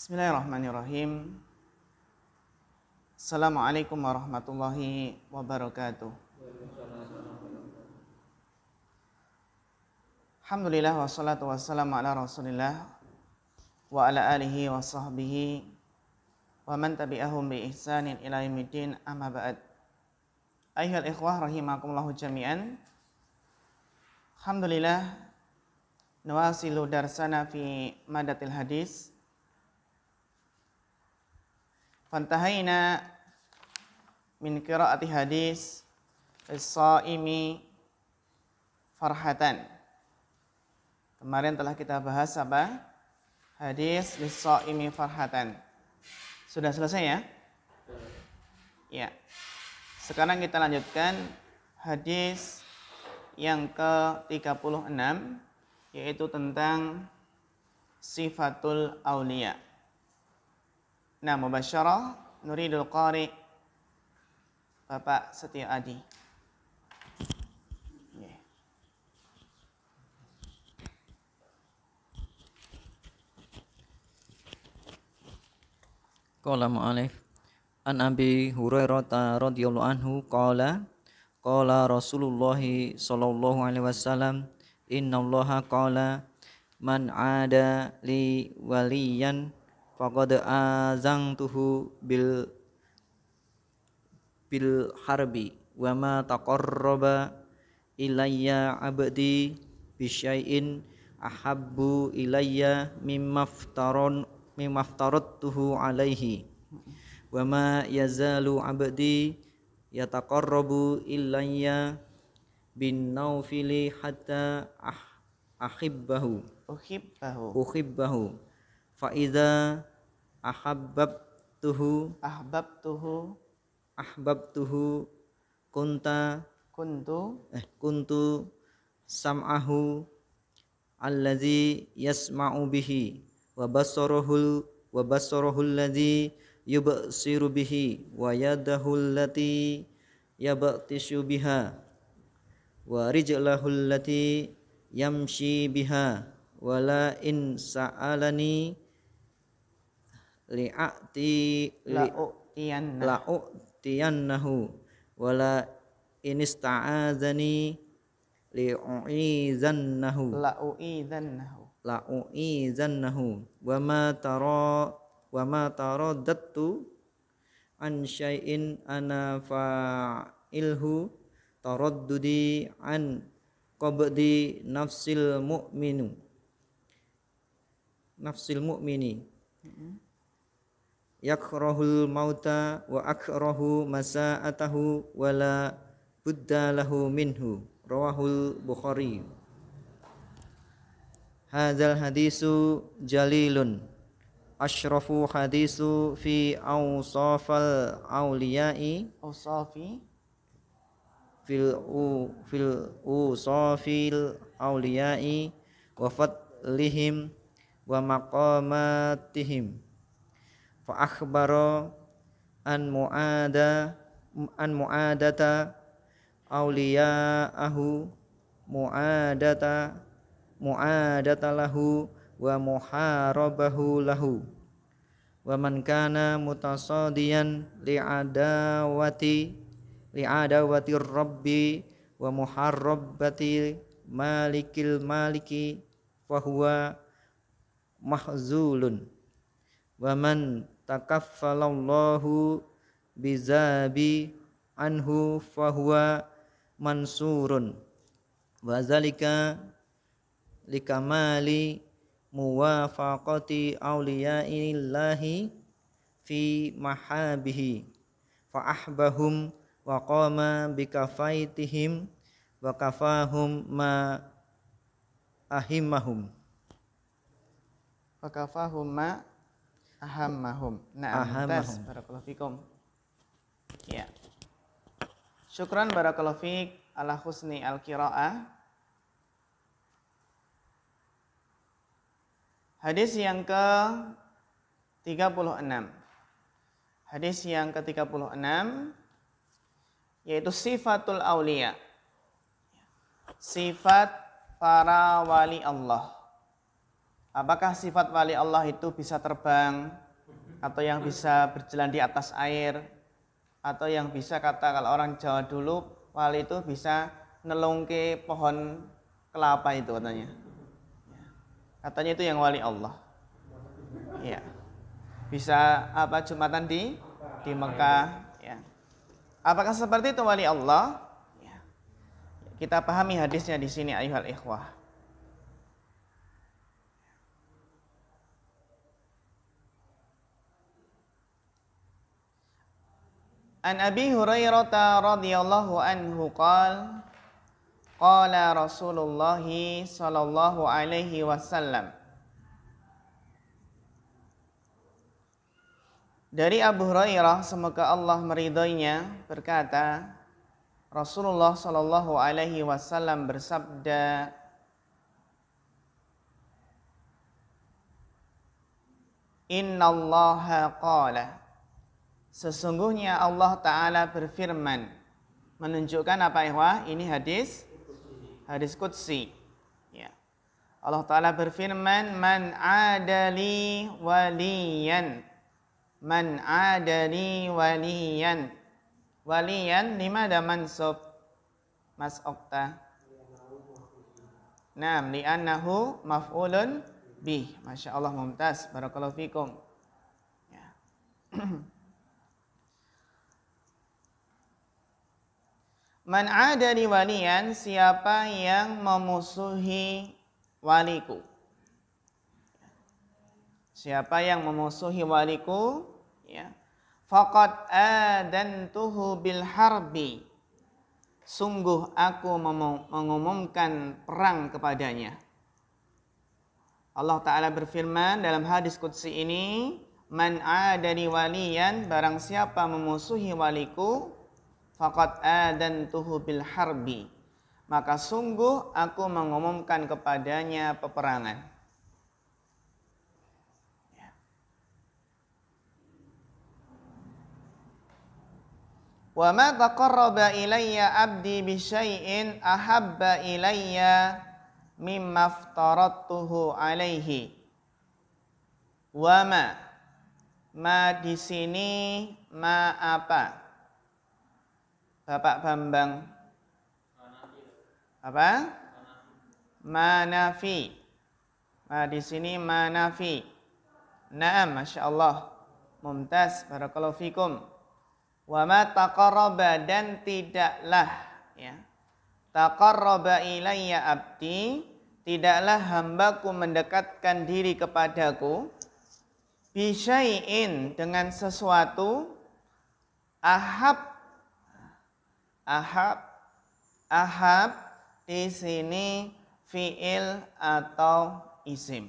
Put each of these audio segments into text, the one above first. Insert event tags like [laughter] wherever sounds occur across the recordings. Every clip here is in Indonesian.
Bismillahirrahmanirrahim. Assalamualaikum warahmatullahi wabarakatuh. Alhamdulillah wassalatu wassalamu ala rasulillah wa ala alihi wa sahbihi wa man tabi'ahum bi ihsanin ila yaumiddin amma ba'd. Ayuhal ikhwah rahimakumullahu jami'an. Alhamdulillah nawasilu darsana fi madatil hadis fantahaina min qiraati hadis as-saimi farhatan. Kemarin telah kita bahas apa? Hadis lis-saimi farhatan. Sudah selesai ya? Ya. Sekarang kita lanjutkan hadis yang ke-36 yaitu tentang sifatul aulia. Nah, mubasyarah Nuridul Qari Bapak Setia Adi. Qala mu'alif An Abi Hurairah radhiyallahu anhu qala qala Rasulullah sallallahu alaihi wasallam innallaha qala man ada li waliyan faqad azantuhu bil bil harbi wa ma taqarraba ilayya abdi bisyai'in ahabbu ilayya mimmaftaron mimmaftarattuhu alaihi wa ma yazalu abdi yataqarrabu ilayya bin naufili hatta ah, ahibbahu uhibbahu uhibbahu fa idza ahabab tuhu ahbab tuhu ahbab tuhu kunta kuntu eh kuntu sam'ahu allazi yasma'u bihi wa basarahul wa basarahul ladzi yubsiru bihi wa yadahul lati yabtishu biha wa rijlahul lati yamshi biha wala in sa'alani li'ati la'u'tiyannahu la'u'tiyannahu wala inista'azani li'u'izannahu la'u'izannahu la'u'izannahu wa ma tara wa ma dattu an syai'in ana fa'ilhu taraddudi an qabdi nafsil mu'minu nafsil mu'mini mm -hmm yakrahul mauta wa akrahu masa'atahu wala budda lahu minhu rawahul bukhari hadzal hadisu jalilun asyrafu hadisu fi awsafal awliyai awsafi fil u fil usafil awliyai wa fatlihim wa maqamatihim fa akhbara an muada an muadata auliyaahu muadata muadata lahu wa muharabahu lahu wa man kana mutasadiyan li'adawati li'adawati rabbi wa muharrabati malikil maliki fahuwa mahzulun wa man takaffalallahu bizabi anhu fahuwa mansurun wa zalika likamali muwafaqati awliyaillahi fi mahabihi fa ahbahum wa qama bikafaitihim wa kafahum ma ahimahum. wa kafahum ma ahammahum. Nah, ahammahum. barakallahu fikum. Ya. Syukran barakallahu fik ala husni al-qiraah. Hadis yang ke 36. Hadis yang ke-36 yaitu sifatul aulia. Sifat para wali Allah. Apakah sifat wali Allah itu bisa terbang atau yang bisa berjalan di atas air atau yang bisa kata kalau orang Jawa dulu wali itu bisa nelungke pohon kelapa itu katanya. Katanya itu yang wali Allah. Ya. Bisa apa jumatan di di Mekah ya. Apakah seperti itu wali Allah? Iya. Kita pahami hadisnya di sini ayuhal ikhwah. An Abi Hurairah radhiyallahu anhu qala qala Rasulullah sallallahu alaihi wasallam Dari Abu Hurairah semoga Allah meridainya berkata Rasulullah sallallahu Alaihi Wasallam bersabda Inna Allah qala Sesungguhnya Allah Ta'ala berfirman Menunjukkan apa ikhwah? Ini hadis Hadis Qudsi ya. Allah Ta'ala berfirman Man adali waliyan Man adali waliyan Waliyan lima ada mansub Mas Okta Nam li'annahu maf'ulun bih Masya Allah mumtaz Barakallahu fikum ya. [clears throat] Man adani walian siapa yang memusuhi waliku. Siapa yang memusuhi waliku ya. Faqad adantuhu bil harbi. Sungguh aku mengumumkan perang kepadanya. Allah Ta'ala berfirman dalam hadis kudsi ini Man adani walian barang siapa memusuhi waliku faqad adantuhu bil harbi maka sungguh aku mengumumkan kepadanya peperangan ya. Wa ma taqarraba ilayya 'abdi bi syai'in ahabba ilayya mimma aftaradtuhu 'alaihi. Wa ma ma di sini ma apa? Bapak Bambang? Apa? Manafi. Nah, di sini manafi. Naam, Masya Allah. Mumtaz, Barakallahu Fikum. Wa ma taqarraba dan tidaklah. Ya. Taqarraba ilayya abdi. Tidaklah hambaku mendekatkan diri kepadaku. Bisyai'in dengan sesuatu. Ahab ahab ahab di sini fiil atau isim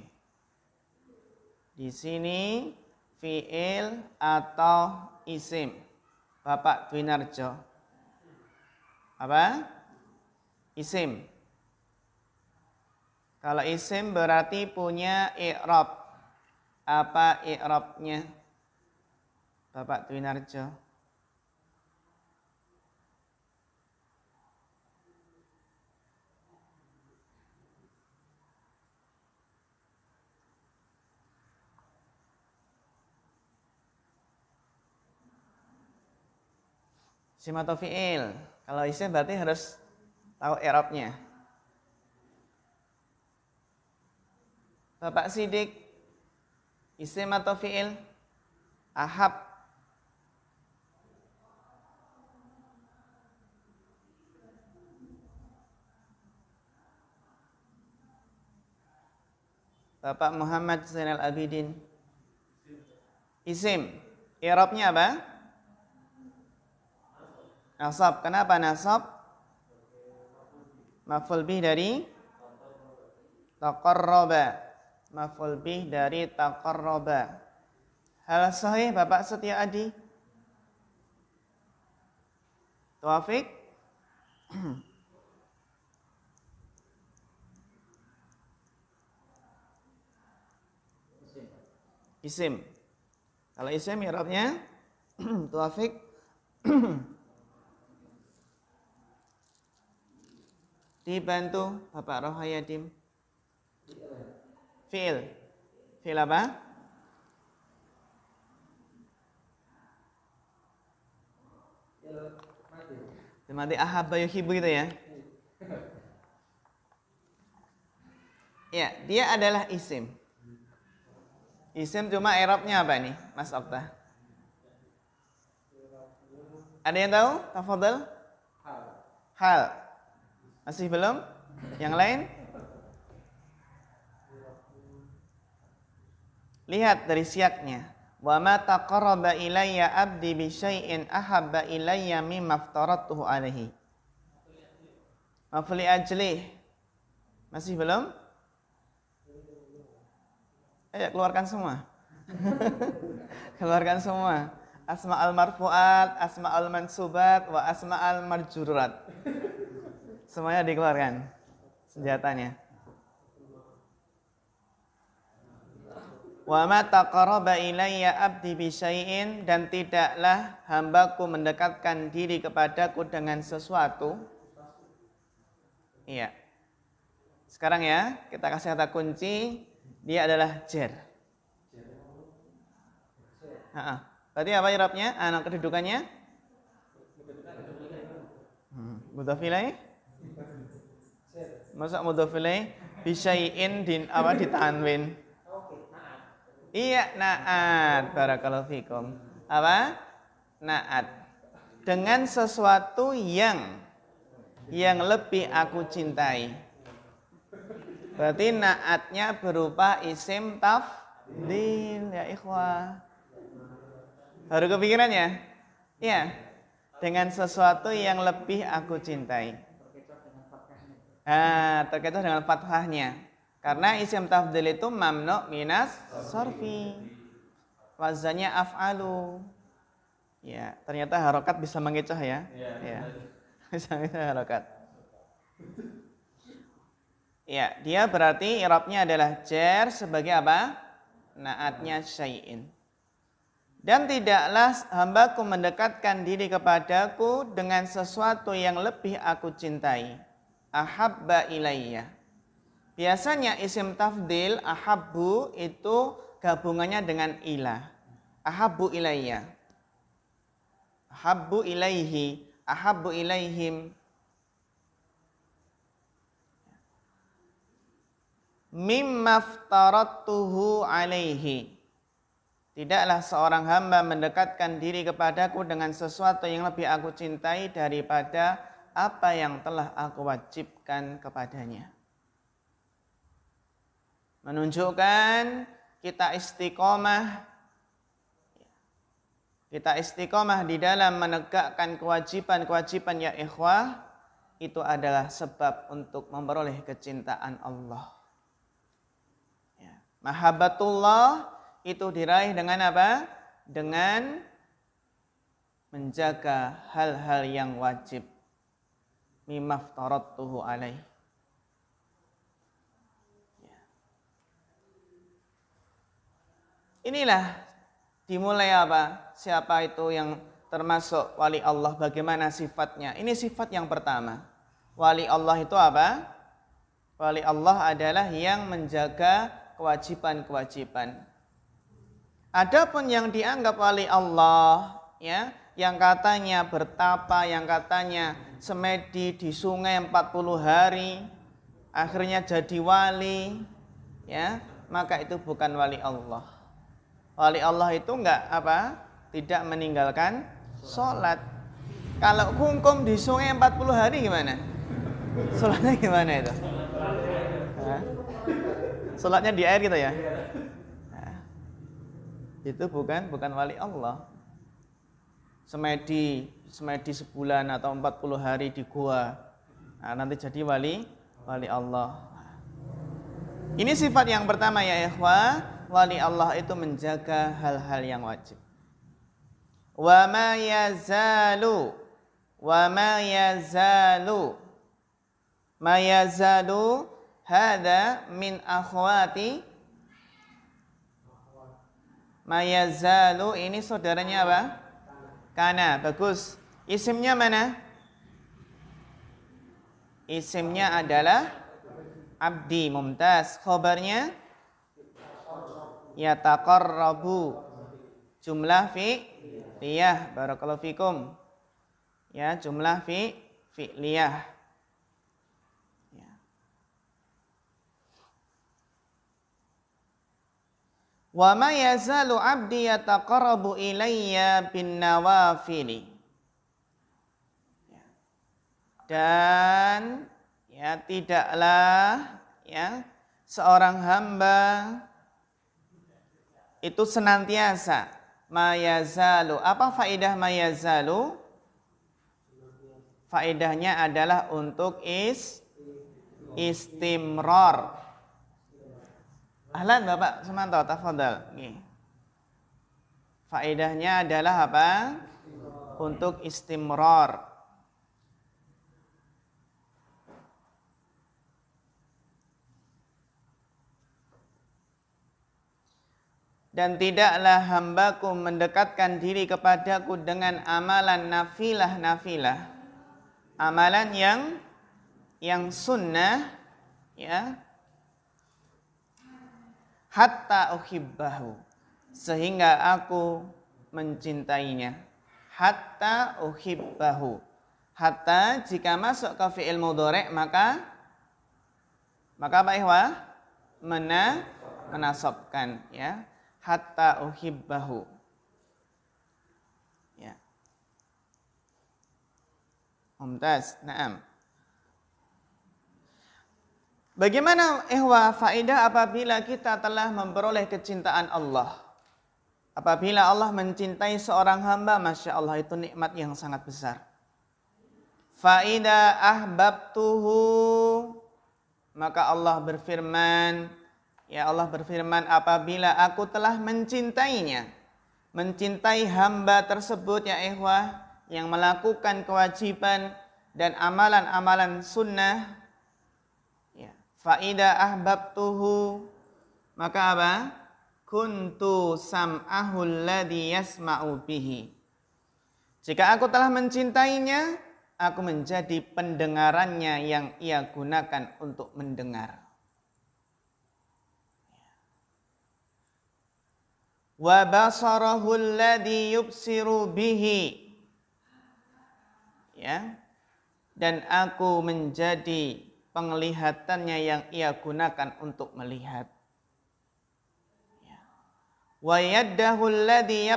di sini fiil atau isim Bapak Dwinarjo apa isim kalau isim berarti punya i'rab apa i'rabnya Bapak Dwinarjo isim atau fiil kalau isim berarti harus tahu erobnya Bapak Sidik isim atau fiil ahab Bapak Muhammad Zainal Abidin. Isim. Eropnya apa? Nasab. Kenapa nasab? Maf'ul bih dari taqarraba. Maf'ul bih dari taqarraba. Hal sahih Bapak Setia Adi? Taufik? isim. Kalau isim ya mi'rabnya [clears throat] Taufik [clears throat] dibantu Bapak Rohayadim? Iya. Fi'il. Fi'il apa? Fi'il mati. ahabba yuhibu gitu ya. Iya. Ya, dia adalah isim. Isim cuma Eropnya apa nih, Mas Okta? Ada yang tahu? Tafadhal. Hal. Hal. Masih belum? Yang lain? Lihat dari siaknya. Wa ma taqarraba ilayya 'abdi bi syai'in ahabba ilayya mimma aftaratuhu alaihi. Mafli ajlih. Masih belum? Ayo keluarkan semua. [laughs] keluarkan semua. Asma al marfuat, asma al mansubat, wa asma al marjurat. Semuanya dikeluarkan senjatanya. Wa ma taqarraba ilayya abdi syai'in dan tidaklah hambaku mendekatkan diri kepadaku dengan sesuatu. Iya. Sekarang ya, kita kasih kata kunci dia adalah jer. Ha-ha. Berarti apa irabnya? Anak kedudukannya? Hmm. ilaih? Masa mudhof ilaih bisyai'in din apa ditanwin? Iya naat barakallahu fikum. Apa? Naat. Dengan sesuatu yang yang lebih aku cintai. Berarti naatnya berupa isim tafdil ya ikhwah. Baru kepikiran ya? Iya. Dengan sesuatu yang lebih aku cintai. Ah, eh, terkait dengan fathahnya. Karena isim tafdil itu mamno minas sorfi. Wazannya af'alu. Ya, ternyata harokat bisa mengecoh ya. Iya, ya. ya. [laughs] bisa harokat. Ya, dia berarti irabnya adalah jer sebagai apa? Naatnya syai'in. Dan tidaklah hambaku mendekatkan diri kepadaku dengan sesuatu yang lebih aku cintai ahabba ilayya. Biasanya isim tafdil ahabbu itu gabungannya dengan ilah. Ahabbu ilayya. Ahabbu ilaihi, ahabbu ilaihim. Mimmaftaratuhu alaihi. Tidaklah seorang hamba mendekatkan diri kepadaku dengan sesuatu yang lebih aku cintai daripada apa yang telah aku wajibkan kepadanya. Menunjukkan kita istiqomah kita istiqomah di dalam menegakkan kewajiban-kewajiban ya ikhwah itu adalah sebab untuk memperoleh kecintaan Allah. Ya. Mahabbatullah itu diraih dengan apa? Dengan menjaga hal-hal yang wajib mimaf alaih. Ya. Inilah dimulai apa? Siapa itu yang termasuk wali Allah? Bagaimana sifatnya? Ini sifat yang pertama. Wali Allah itu apa? Wali Allah adalah yang menjaga kewajiban-kewajiban. Adapun yang dianggap wali Allah, ya, yang katanya bertapa, yang katanya semedi di sungai 40 hari, akhirnya jadi wali, ya, maka itu bukan wali Allah. Wali Allah itu enggak apa? Tidak meninggalkan sholat. Kalau kungkum di sungai 40 hari gimana? Sholatnya gimana itu? sholatnya di air gitu ya? itu bukan bukan wali Allah semedi semedi sebulan atau 40 hari di gua. Nah, nanti jadi wali wali Allah. Ini sifat yang pertama ya ikhwah, wali Allah itu menjaga hal-hal yang wajib. Wa ma yazalu wa ma yazalu ma yazalu hada min akhwati ma yazalu ini saudaranya apa? Karena bagus. Isimnya mana? Isimnya adalah abdi mumtaz. Khobarnya yataqarrabu. Jumlah fi liyah. Barakallahu fikum. Ya, jumlah fi fi'liyah. Wa ma yazalu 'abdi yataqarrabu ilayya bin nawafil ya. Dan ya tidaklah ya seorang hamba itu senantiasa mayazalu. Apa faedah mayazalu? Faedahnya adalah untuk is istimror. Ahlan Bapak Sumanto, tafadhal. Iya. Faedahnya adalah apa? Untuk istimror. dan tidaklah hambaku mendekatkan diri kepadaku dengan amalan nafilah-nafilah amalan yang yang sunnah ya hatta uhibbahu sehingga aku mencintainya hatta uhibbahu hatta jika masuk ke fi'il mudhari maka maka apa ihwa mena menasobkan ya hatta uhibbahu ya mumtaz na'am Bagaimana ehwa faedah apabila kita telah memperoleh kecintaan Allah? Apabila Allah mencintai seorang hamba, Masya Allah itu nikmat yang sangat besar. Faida ahbabtuhu maka Allah berfirman ya Allah berfirman apabila aku telah mencintainya mencintai hamba tersebut ya ehwa yang melakukan kewajiban dan amalan-amalan sunnah Faida ahbabtuhu maka apa? Kuntu sam'ahul ladhi yasma'u bihi. Jika aku telah mencintainya, aku menjadi pendengarannya yang ia gunakan untuk mendengar. Wa basarahul ladhi yubsiru bihi. Ya. Dan aku menjadi penglihatannya yang ia gunakan untuk melihat. Ya. Wa yaddahu alladhi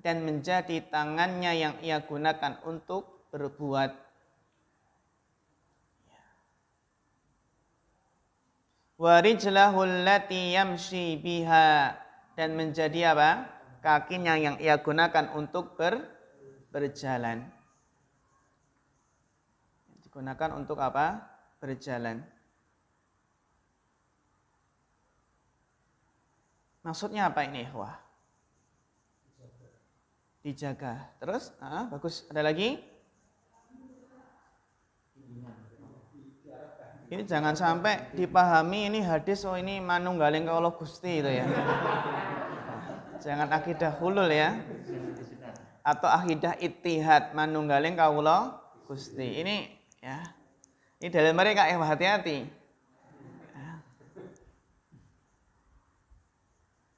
dan menjadi tangannya yang ia gunakan untuk berbuat. Ya. Wa rijlahu allati biha dan menjadi apa? kakinya yang ia gunakan untuk ber, berjalan digunakan untuk apa? Berjalan. Maksudnya apa ini, wah? Dijaga. Terus, ah, bagus. Ada lagi? Ini jangan sampai dipahami ini hadis oh ini manunggaling allah Gusti itu ya. jangan akidah hulul ya. Atau akidah itihad manunggaling allah Gusti. Ini Ya. Ini dalil mereka yang eh, hati-hati. Ya.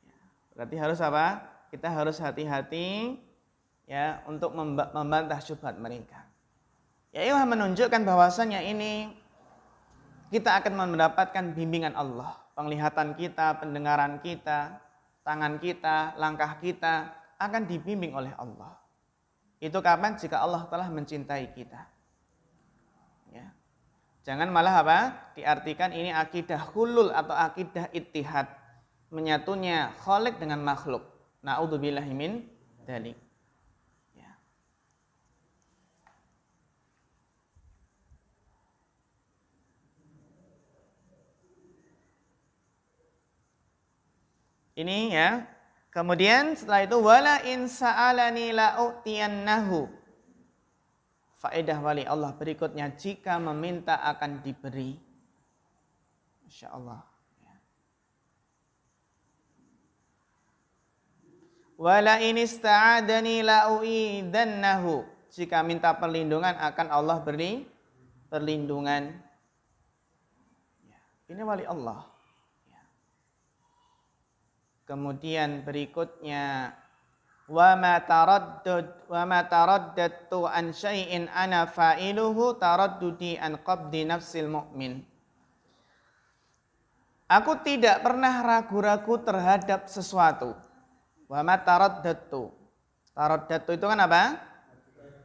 ya. Berarti harus apa? Kita harus hati-hati ya untuk membantah syubhat mereka. Ya ini menunjukkan bahwasannya ini kita akan mendapatkan bimbingan Allah. Penglihatan kita, pendengaran kita, tangan kita, langkah kita akan dibimbing oleh Allah. Itu kapan? Jika Allah telah mencintai kita. Jangan malah apa? Diartikan ini akidah hulul atau akidah ittihad. Menyatunya kholik dengan makhluk. Na'udzubillahimin dalik. Ya. Ini ya. Kemudian setelah itu wala in sa'alani la'utiyannahu faedah wali Allah berikutnya jika meminta akan diberi Masya Allah Wala ini dan la'u'idannahu. Jika minta perlindungan akan Allah beri perlindungan. Ya, ini wali Allah. Ya. Kemudian berikutnya wa ma taraddud wa ma taraddadtu an syai'in ana fa'iluhu taraddudi an qabdi nafsil mu'min Aku tidak pernah ragu-ragu terhadap sesuatu. Wa ma taraddadtu. Taraddadtu itu kan apa?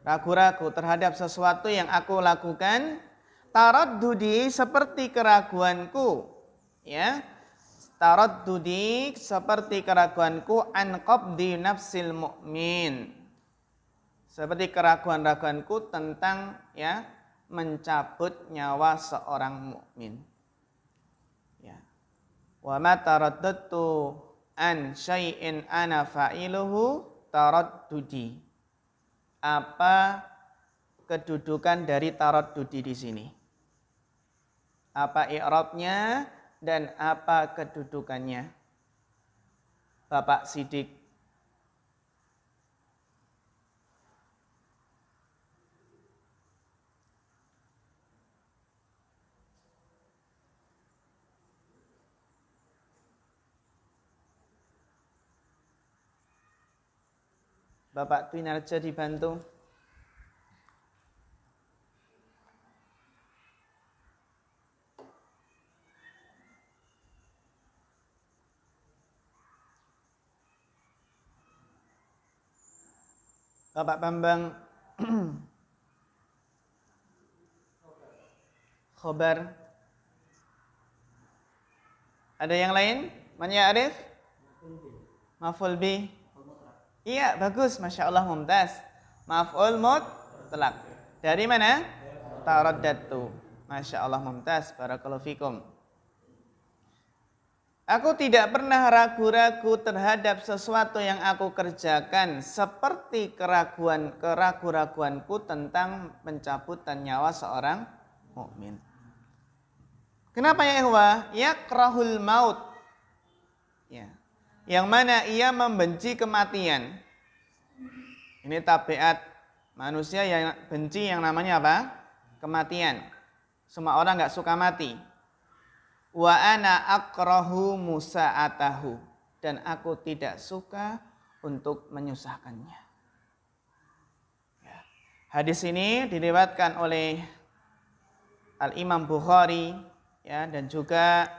Ragu-ragu terhadap sesuatu yang aku lakukan. Taraddudi seperti keraguanku. Ya, taraddudi seperti keraguanku an qabdi nafsil mu'min seperti keraguan-raguanku tentang ya mencabut nyawa seorang mukmin ya wa ma taraddadtu an syai'in ana fa'iluhu taraddudi apa kedudukan dari taraddudi di sini apa i'rabnya dan apa kedudukannya? Bapak Sidik. Bapak Twinarja dibantu. Bapak Bambang [clears throat] khobar. Ada yang lain? Manya Arif? Maful bi. Iya, bagus. Masya Allah, mumtaz. Maful telak. Dari mana? datu. Masya Allah, mumtaz. Barakallahu fikum. Aku tidak pernah ragu-ragu terhadap sesuatu yang aku kerjakan seperti keraguan keraguan-raguanku tentang pencabutan nyawa seorang mukmin. Kenapa ya Ya krahul maut. Ya. Yang mana ia membenci kematian. Ini tabiat manusia yang benci yang namanya apa? Kematian. Semua orang nggak suka mati wa ana akrohu musa'atahu dan aku tidak suka untuk menyusahkannya. Ya. Hadis ini dilewatkan oleh Al Imam Bukhari ya dan juga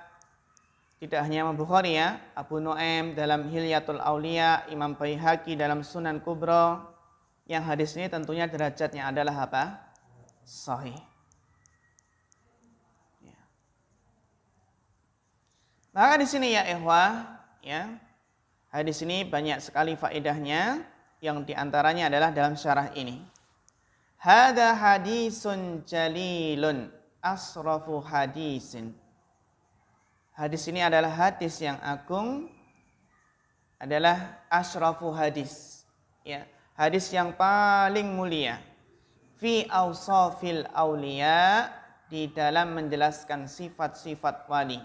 tidak hanya Imam Bukhari ya, Abu Nuaim dalam Hilyatul Aulia, Imam Baihaqi dalam Sunan Kubro yang hadis ini tentunya derajatnya adalah apa? Sahih. Maka di sini ya ikhwah, ya. Hadis ini banyak sekali faedahnya yang diantaranya adalah dalam syarah ini. Hada hadisun jalilun asrafu hadisin. Hadis ini adalah hadis yang agung adalah asrafu hadis. Ya, hadis yang paling mulia. Fi awsafil awliya di dalam menjelaskan sifat-sifat wali.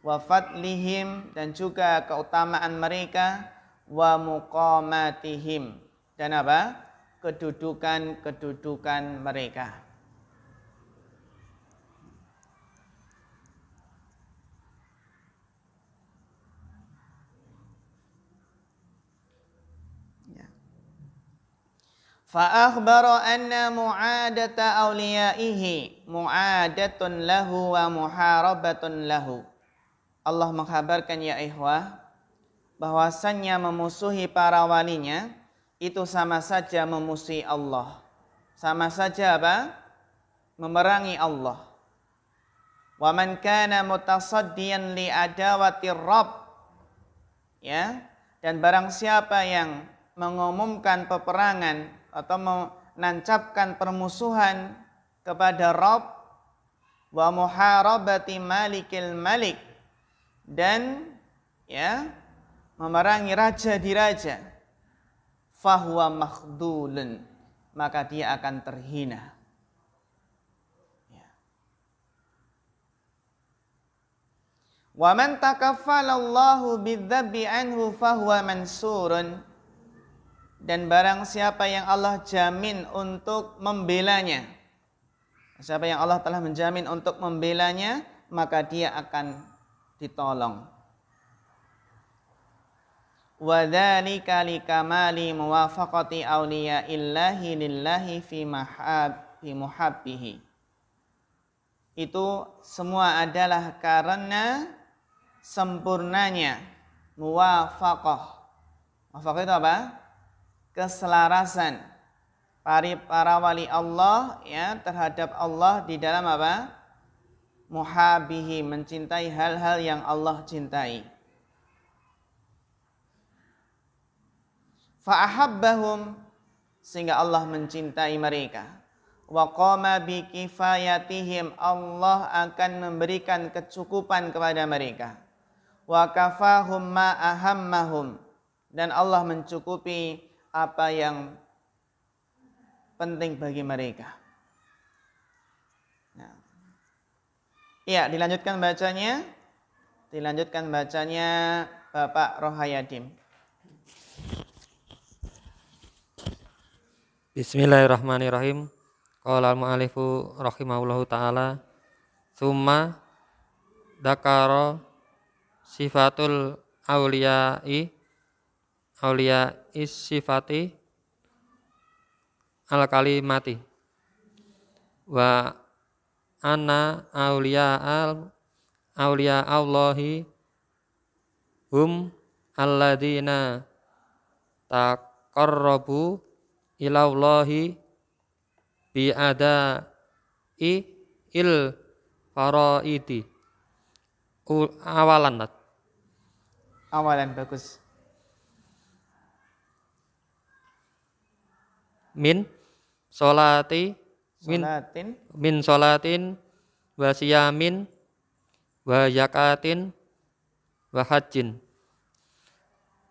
Wafat lihim dan juga keutamaan mereka wa muqamatihim dan apa? kedudukan-kedudukan mereka. Ya. anna mu'adata معادة mu'adatun lahu wa muharabatun lahu. Allah menghabarkan ya ikhwah bahwasannya memusuhi para walinya itu sama saja memusuhi Allah. Sama saja apa? Memerangi Allah. Wa man kana mutasaddiyan li adawatir rabb. Ya. Dan barang siapa yang mengumumkan peperangan atau menancapkan permusuhan kepada Rabb wa muharabati malikil malik dan ya memerangi raja diraja fahuwa makhdulun maka dia akan terhina ya. Wa man takaffalallahu bidzabbi anhu fahuwa mansurun dan barang siapa yang Allah jamin untuk membelanya nya Siapa yang Allah telah menjamin untuk membelanya, maka dia akan ditolong. Wadzalika likamali muwafaqati illahi lillahi fi mahab fi muhabbihi. Itu semua adalah karena sempurnanya muwafaqah. Muwafaqah itu apa? Keselarasan para para wali Allah ya terhadap Allah di dalam apa? muhabihi mencintai hal-hal yang Allah cintai. Fa'ahabbahum sehingga Allah mencintai mereka. Wa qama bi kifayatihim Allah akan memberikan kecukupan kepada mereka. Wa kafahum ma ahammahum dan Allah mencukupi apa yang penting bagi mereka. Ya, dilanjutkan bacanya. Dilanjutkan bacanya Bapak Rohayadim. Bismillahirrahmanirrahim. Qala al-mu'alifu rahimahullahu taala summa dakaro sifatul auliyai aulia is sifati al kalimati wa anna aulia al aulia Allahi hum alladina taqarrabu ilallahi bi ada i il faraidi awalan nat awalan bagus min solati min solatin min salatin wa siyamin wa yakatin wa hajjin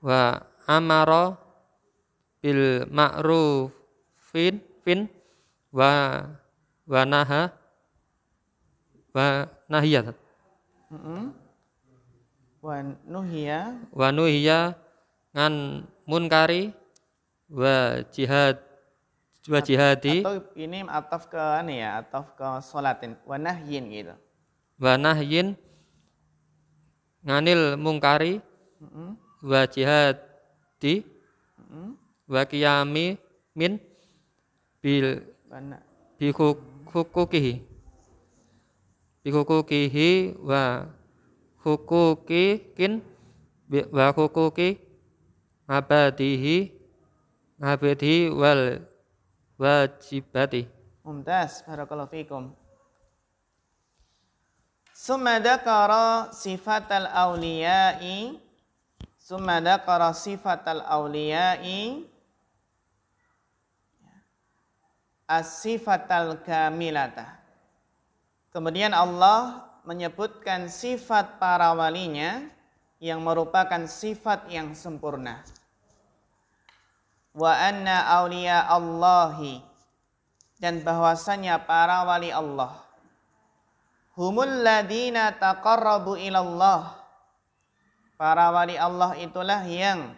wa amara bil ma'ruf fin wa wa naha wa nahiya mm -hmm. wa nuhiya wa nuhiya ngan munkari wa jihad wajihati atau ini ataf ke ini ya ataf ke salatin wa nahyin gitu wa nganil mungkari mm -hmm. wa min bil bi hukukihi bi hukukihi wa hukukikin wa hukuki abadihi abadihi wal wajibati. Mumtaz, barakallahu fikum. Summa dzakara al awliya'i Summa dzakara al awliya'i as al kamilata Kemudian Allah menyebutkan sifat para walinya yang merupakan sifat yang sempurna wa anna awliya Allahi dan bahwasanya para wali Allah humul ladina taqarrabu ilallah para wali Allah itulah yang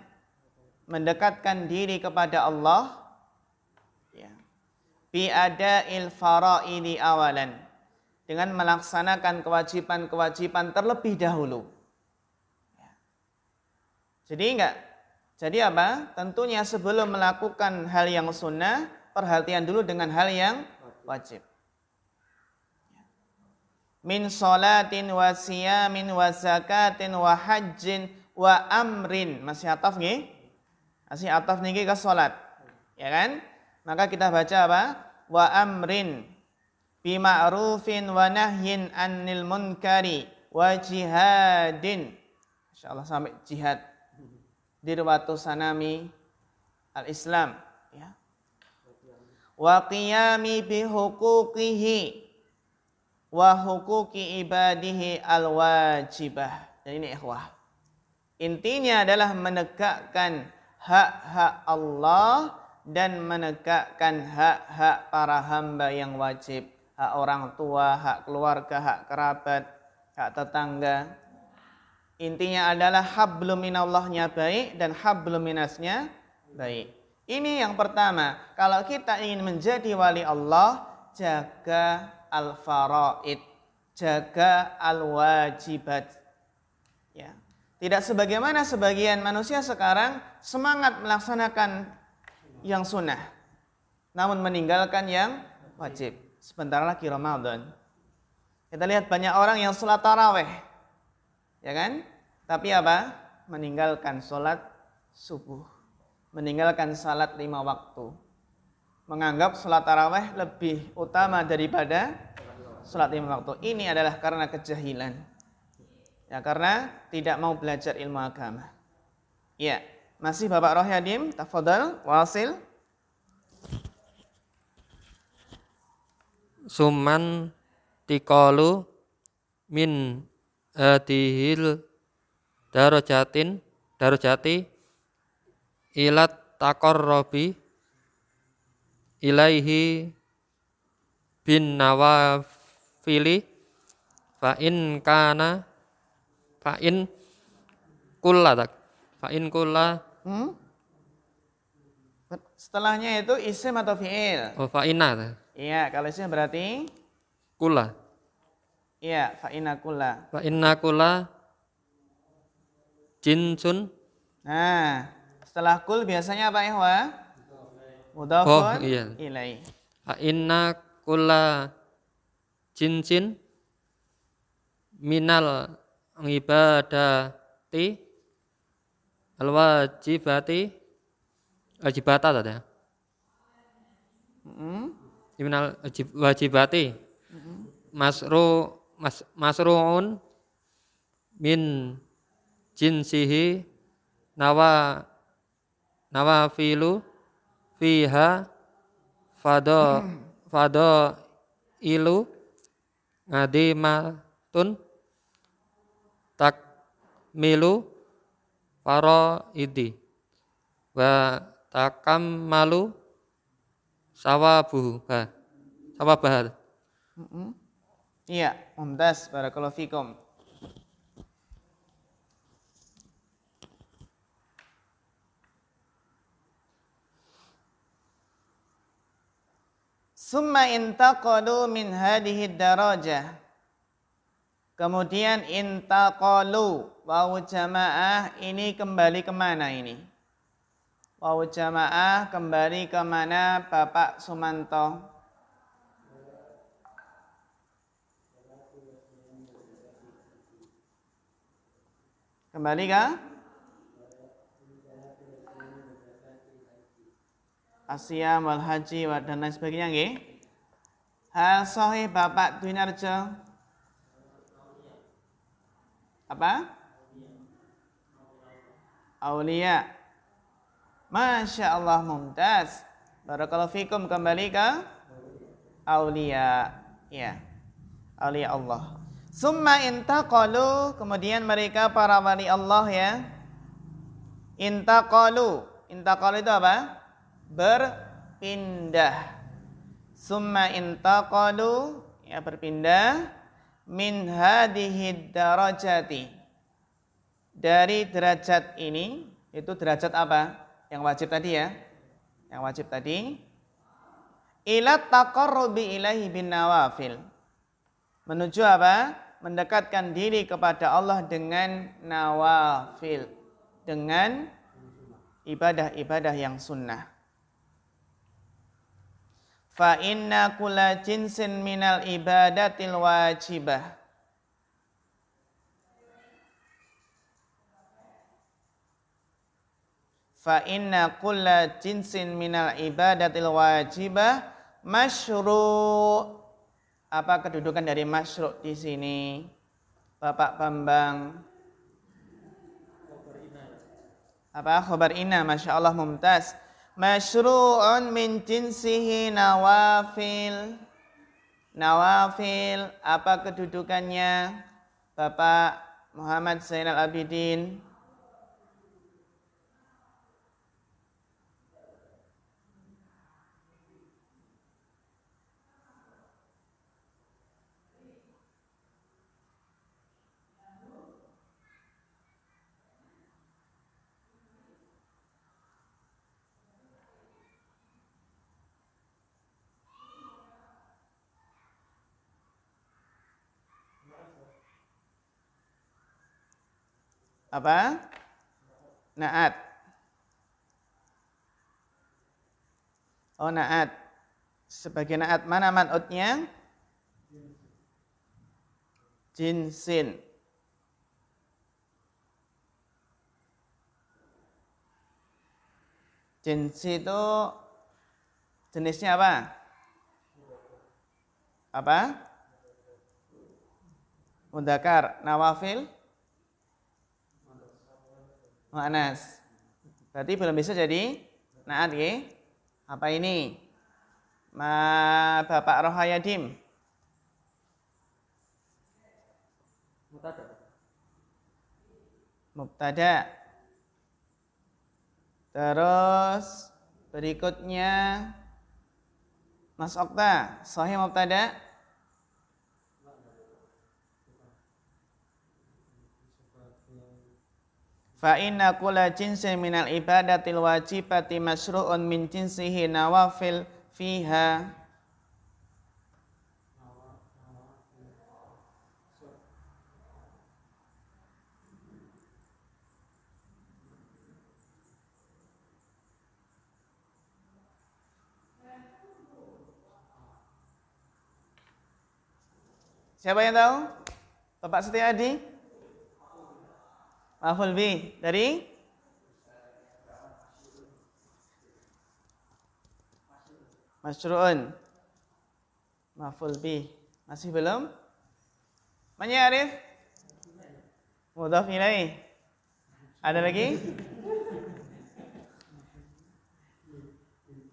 mendekatkan diri kepada Allah ya bi ada'il faraidi awalan dengan melaksanakan kewajiban-kewajiban terlebih dahulu. Ya. Jadi enggak jadi apa? Tentunya sebelum melakukan hal yang sunnah, perhatian dulu dengan hal yang wajib. Min solatin wa siyamin wa zakatin wa hajjin wa amrin. Masih ataf nih? Masih ataf nih ke solat. Ya kan? Maka kita baca apa? Wa amrin. Bima'rufin wa nahyin anil munkari wa jihadin. InsyaAllah sampai jihad dirwatu sanami al-Islam ya. Wa qiyami bi huquqihi wa huquqi ibadihi al-wajibah. Dan ini ikhwah. Intinya adalah menegakkan hak-hak Allah dan menegakkan hak-hak para hamba yang wajib. Hak orang tua, hak keluarga, hak kerabat, hak tetangga. Intinya adalah hablum minallahnya baik dan hablum minasnya baik. Ini yang pertama. Kalau kita ingin menjadi wali Allah, jaga al-faraid, jaga al-wajibat. Ya. Tidak sebagaimana sebagian manusia sekarang semangat melaksanakan yang sunnah, namun meninggalkan yang wajib. Sebentar lagi Ramadan. Kita lihat banyak orang yang sholat taraweh, ya kan? Tapi apa? Meninggalkan sholat subuh, meninggalkan sholat lima waktu, menganggap sholat taraweh lebih utama daripada sholat lima waktu. Ini adalah karena kejahilan, ya karena tidak mau belajar ilmu agama. Ya, masih Bapak Rohyadim, tafadhal, wasil. Suman tikolu min hadihil darojatin darojati ilat takor robi ilaihi bin nawafili fa'in kana fa'in kulla tak fa'in kulla hmm? setelahnya itu isim atau fi'il oh fa'ina iya kalau isim berarti kulla Iya, fa inna kula. Fa inna kula, jinsun. Nah, setelah kul biasanya apa ihwa? Mudhafun oh, iya. ilai. Fa inna kula, jinsin minal ibadati alwajibati wajibata tadi ya. Hmm? Minal wajibati. Mm Masru mas, masru'un min jinsihi nawa nawafilu fiha fado fado ilu ngadimatun tak milu paro idi wa takam malu sawabuha sawabahal mm -hmm. iya Mumtaz, barakallahu fikum. Summa intaqalu min hadhihi darajah. Kemudian intaqalu wau jamaah ini kembali kemana ini? Wau jamaah kembali kemana Bapak Sumanto? Kembali ke Asia wal haji dan lain sebagainya nggih. Hal sahih Bapak Dwinarjo. Apa? Aulia. Masya Allah mumtaz. Barakallahu fikum kembali ke Aulia. Ya. Aulia Allah. Summa intaqalu, kemudian mereka para wali Allah ya. Intaqalu, intaqalu itu apa? Berpindah. Summa intaqalu, ya berpindah min hadhihi darajati. Dari derajat ini, itu derajat apa? Yang wajib tadi ya. Yang wajib tadi. Ila taqarrubi ilahi bin nawafil menuju apa? Mendekatkan diri kepada Allah dengan nawafil, dengan ibadah-ibadah yang sunnah. Fa inna kula jinsin minal ibadatil wajibah. Fa inna kulla jinsin minal ibadatil wajibah masyru' apa kedudukan dari masyruk di sini? Bapak Bambang apa khabar ina masya Allah mumtaz masyru'un min jinsihi nawafil nawafil apa kedudukannya Bapak Muhammad Zainal Abidin apa? Naat. Oh naat. Sebagai naat mana manutnya? Jinsin. jinsin itu jenisnya apa? Apa? Mudakar, nawafil, Mu'anas. Berarti belum bisa jadi naat ya. Apa ini? Ma Bapak Rohayadim. Mubtada. Terus berikutnya Mas Okta, sahih mubtada? Fa inna kula jinsin minal ibadatil wajibati masru'un min jinsihi nawafil fiha Siapa yang tahu? Bapak Setiadi? Maful B dari Masruun. Maful B Masih belum? Mana Arif? Mudaf ilai. Ada lagi?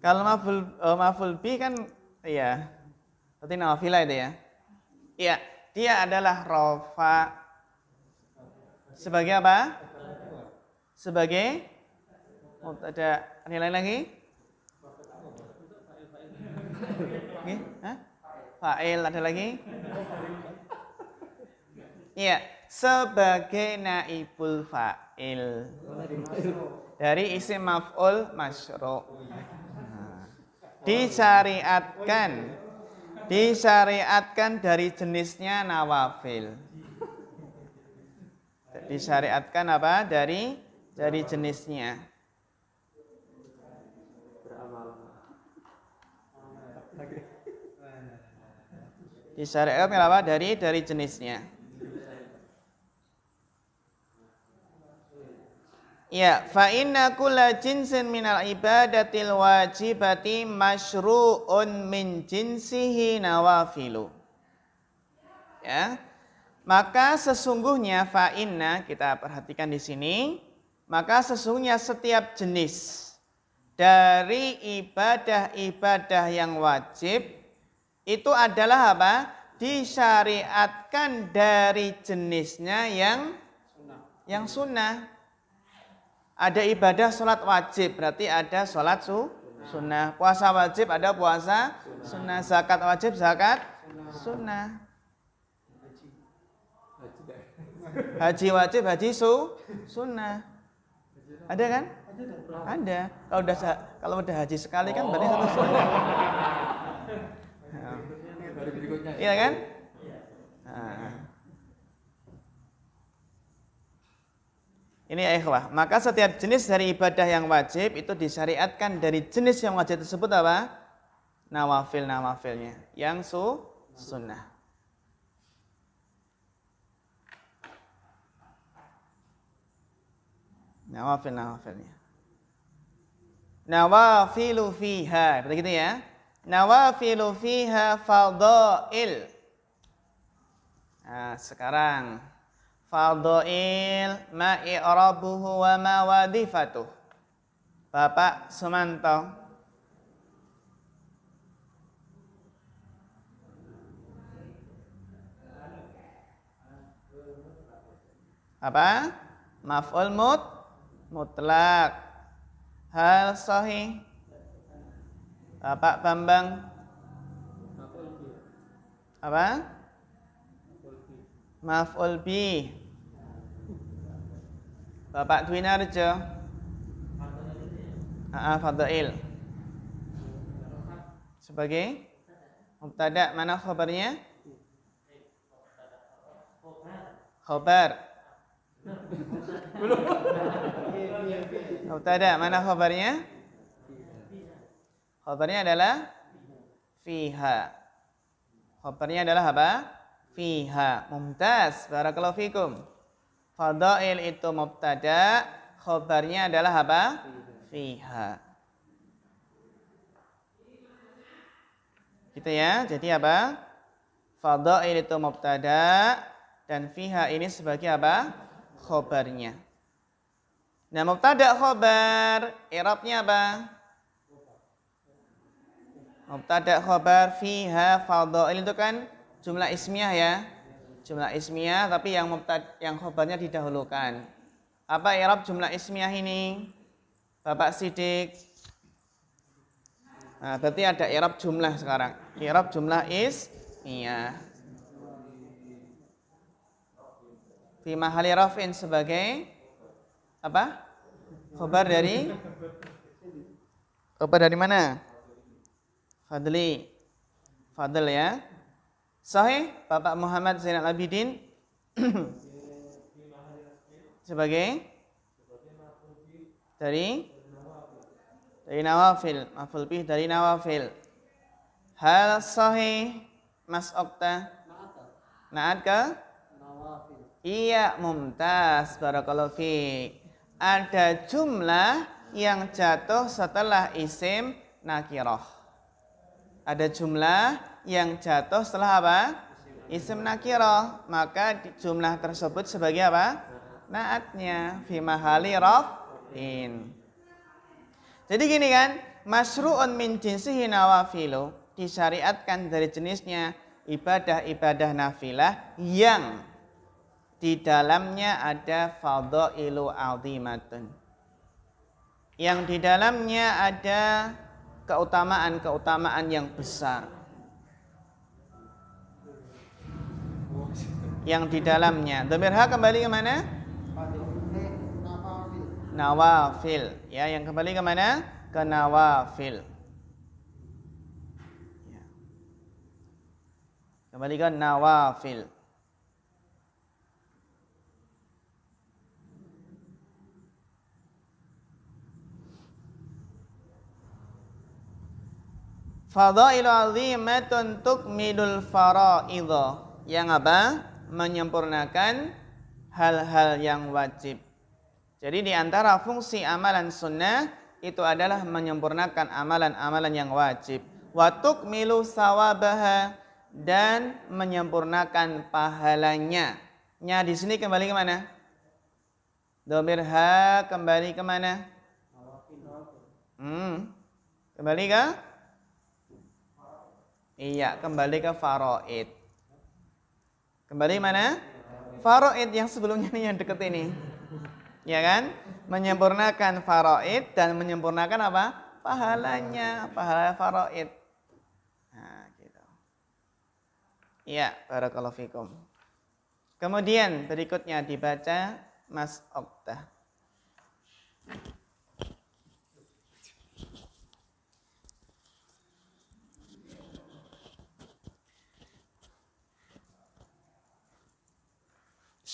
Kalau maful uh, eh, maful bi kan iya. Berarti nawafilah itu ya. Iya, dia adalah rofa sebagai apa? Sebagai oh, ada nilai lagi? Okay. Huh? Fa'il ada lagi? Iya, sebagai naibul fa'il. Dari isi maf'ul masyru'. Nah, disyariatkan disyariatkan dari jenisnya nawafil. Disyariatkan apa? Dari dari jenisnya. Disyariatkan apa? Dari dari jenisnya. Ya, fa inna kulla jinsin minal ibadatil wajibati masyru'un min jinsihi nawafilu. Ya. Maka sesungguhnya fa'inna, kita perhatikan di sini, maka sesungguhnya setiap jenis dari ibadah-ibadah yang wajib itu adalah apa? Disyariatkan dari jenisnya yang sunnah. yang sunnah. Ada ibadah sholat wajib, berarti ada sholat su, sunnah. Puasa wajib, ada puasa sunnah. Zakat wajib, zakat sunnah. Haji wajib, haji su, sunnah. Ada kan? Ada. Kalau udah kalau udah haji sekali kan berarti satu sunnah. Iya. Ya. iya kan? Iya. Ah. Ini ya ikhwah. Maka setiap jenis dari ibadah yang wajib itu disyariatkan dari jenis yang wajib tersebut apa? Nawafil-nawafilnya. Yang su sunnah. Nawafil nawafilnya. Nawafilu fiha. Seperti gitu ya. Nawafilu fiha fadha'il. Nah, sekarang fadha'il ma i'rabuhu wa ma wadifatuh. Bapak Sumanto. Apa? Maf'ul mut mutlak. Hal sahih. Bapak Bambang. Apa? Maf'ul bi. Bapak Dwinarjo. Aa ah, fadail. Sebagai mubtada mana khabarnya? Khabar. Belum. Mubtada, mana khabarnya? Khabarnya adalah fiha. Khabarnya adalah apa? Fiha. Mumtaz. Barakallahu fikum. Fadail itu mubtada, khabarnya adalah apa? Fiha. Gitu ya. Jadi apa? Fadail itu mubtada dan fiha ini sebagai apa? khobarnya. Nah, mubtada khobar, i'rabnya apa? Mubtada khobar fiha fadha'il itu kan jumlah ismiyah ya. Jumlah ismiyah tapi yang mubtada yang khobarnya didahulukan. Apa i'rab jumlah ismiyah ini? Bapak Sidik. Nah, berarti ada i'rab jumlah sekarang. I'rab jumlah ismiyah. fi mahali rafin sebagai apa? Khobar dari khobar dari mana? Fadli. Fadl ya. Sahih Bapak Muhammad Zainal Abidin [clears throat] sebagai dari dari nawafil, maful bih dari nawafil. Hal sahih Mas Okta. Naat ke? Iya mumtaz barakallahu fi. Ada jumlah yang jatuh setelah isim nakiroh. Ada jumlah yang jatuh setelah apa? Isim nakiroh. Maka jumlah tersebut sebagai apa? Naatnya. Fimahali rofin. Jadi gini kan. Masru'un min jinsihi nawafilu. Disyariatkan dari jenisnya ibadah-ibadah nafilah yang di dalamnya ada fadailu azimatun. Yang di dalamnya ada keutamaan-keutamaan yang besar. Yang di dalamnya. Demirha kembali ke mana? Nawafil. Ya, yang kembali ke mana? Ke nawafil. Ya. Kembali ke nawafil. Fadailu azimatun tukmilul faraidha. Yang apa? Menyempurnakan hal-hal yang wajib. Jadi di antara fungsi amalan sunnah itu adalah menyempurnakan amalan-amalan yang wajib. Wa tukmilu sawabaha dan menyempurnakan pahalanya. Nya di sini kembali ke mana? Domir ha kembali ke mana? Hmm. Kembali ke Iya, kembali ke faroid. Kembali mana? Faroid yang sebelumnya nih yang deket ini. Ya kan? Menyempurnakan faroid dan menyempurnakan apa? Pahalanya, pahala faroid. Nah, gitu. Iya, barakallahu fikum. Kemudian berikutnya dibaca Mas Okta.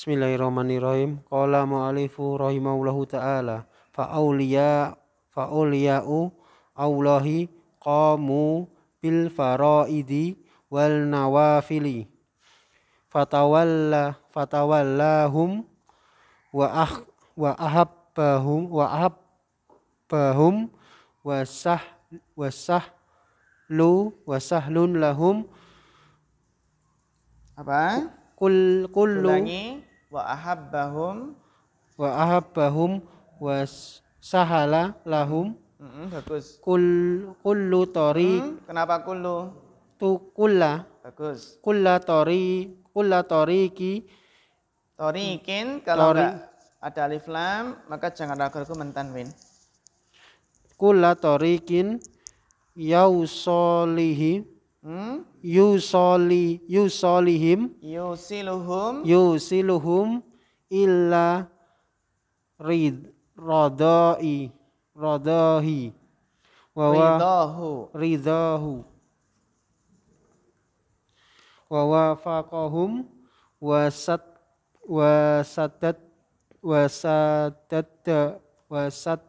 Bismillahirrahmanirrahim. Qala mu'alifu rahimahullahu ta'ala. Fa'awliya fa'awliya'u awlahi qamu bil faraidi wal nawafili. Fatawalla fatawallahum wa ah wa ahabbahum wa ahabbahum wasah wasah lu sahlun lahum apa kul kullu Ulangi wa ahabbahum wa ahabbahum was sahala lahum mm -hmm, bagus kul kullu tori kenapa kullu tu kulla bagus kulla tori kulla toriki kin kalau ada alif lam maka jangan ragu-ragu mentanwin kulla torikin yausolihi Hmm? Yusoli yusolihim yusiluhum yusiluhum illa rid rodai Rodohi wawa ridahu ridahu wawa fakohum wasat wasatat wasatat wasat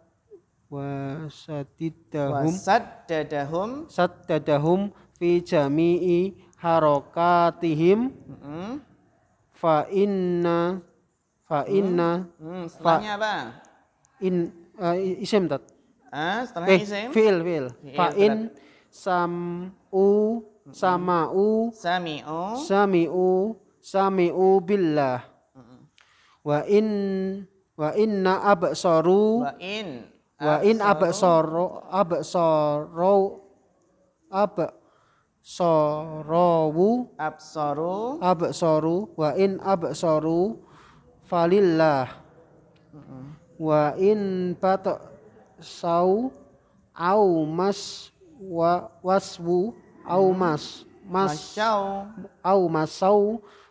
wasatidahum wasadadahum satadahum fi jami'i harokatihim mm fa inna fa inna mm fa apa in uh, isim tat ah, eh, isim fiil fiil iya, fa in sam u sama'u u sami u sami u billah wa in wa inna absaru wa in wa in absaru absaru ab sorowu absoru absoru wa in absoru falillah wa in pato sau au mas wa waswu au hmm. mas mas masyau au masau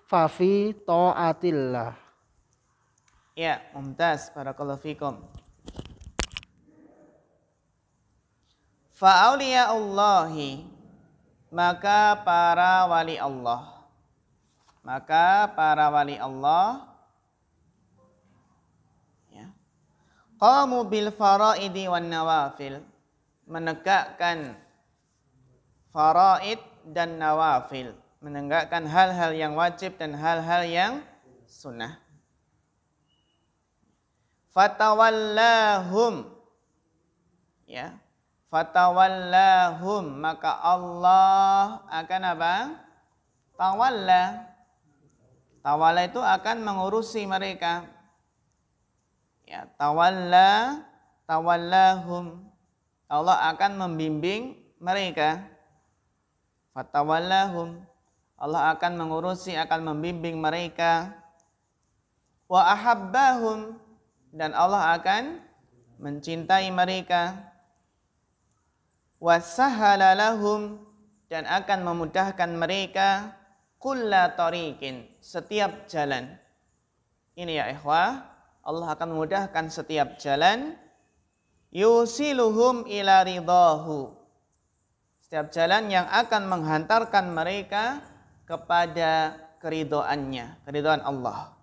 fafi taatillah ya mumtaz barakallahu fikum fa auliya Allahi maka para wali Allah maka para wali Allah ya qamu bil faraidi wan nawafil menegakkan faraid dan nawafil menegakkan hal-hal yang wajib dan hal-hal yang sunnah fatawallahum ya Fatawallahum maka Allah akan apa? Tawalla. Tawalla itu akan mengurusi mereka. Ya, tawalla tawallahum. Allah akan membimbing mereka. Fatawallahum. Allah akan mengurusi, akan membimbing mereka. Wa ahabbahum dan Allah akan mencintai mereka Wasahalalhum dan akan memudahkan mereka kulla tariqin setiap jalan. Ini ya ikhwah, Allah akan memudahkan setiap jalan yusiluhum ila ridahu. Setiap jalan yang akan menghantarkan mereka kepada keridoannya, keridoan Allah.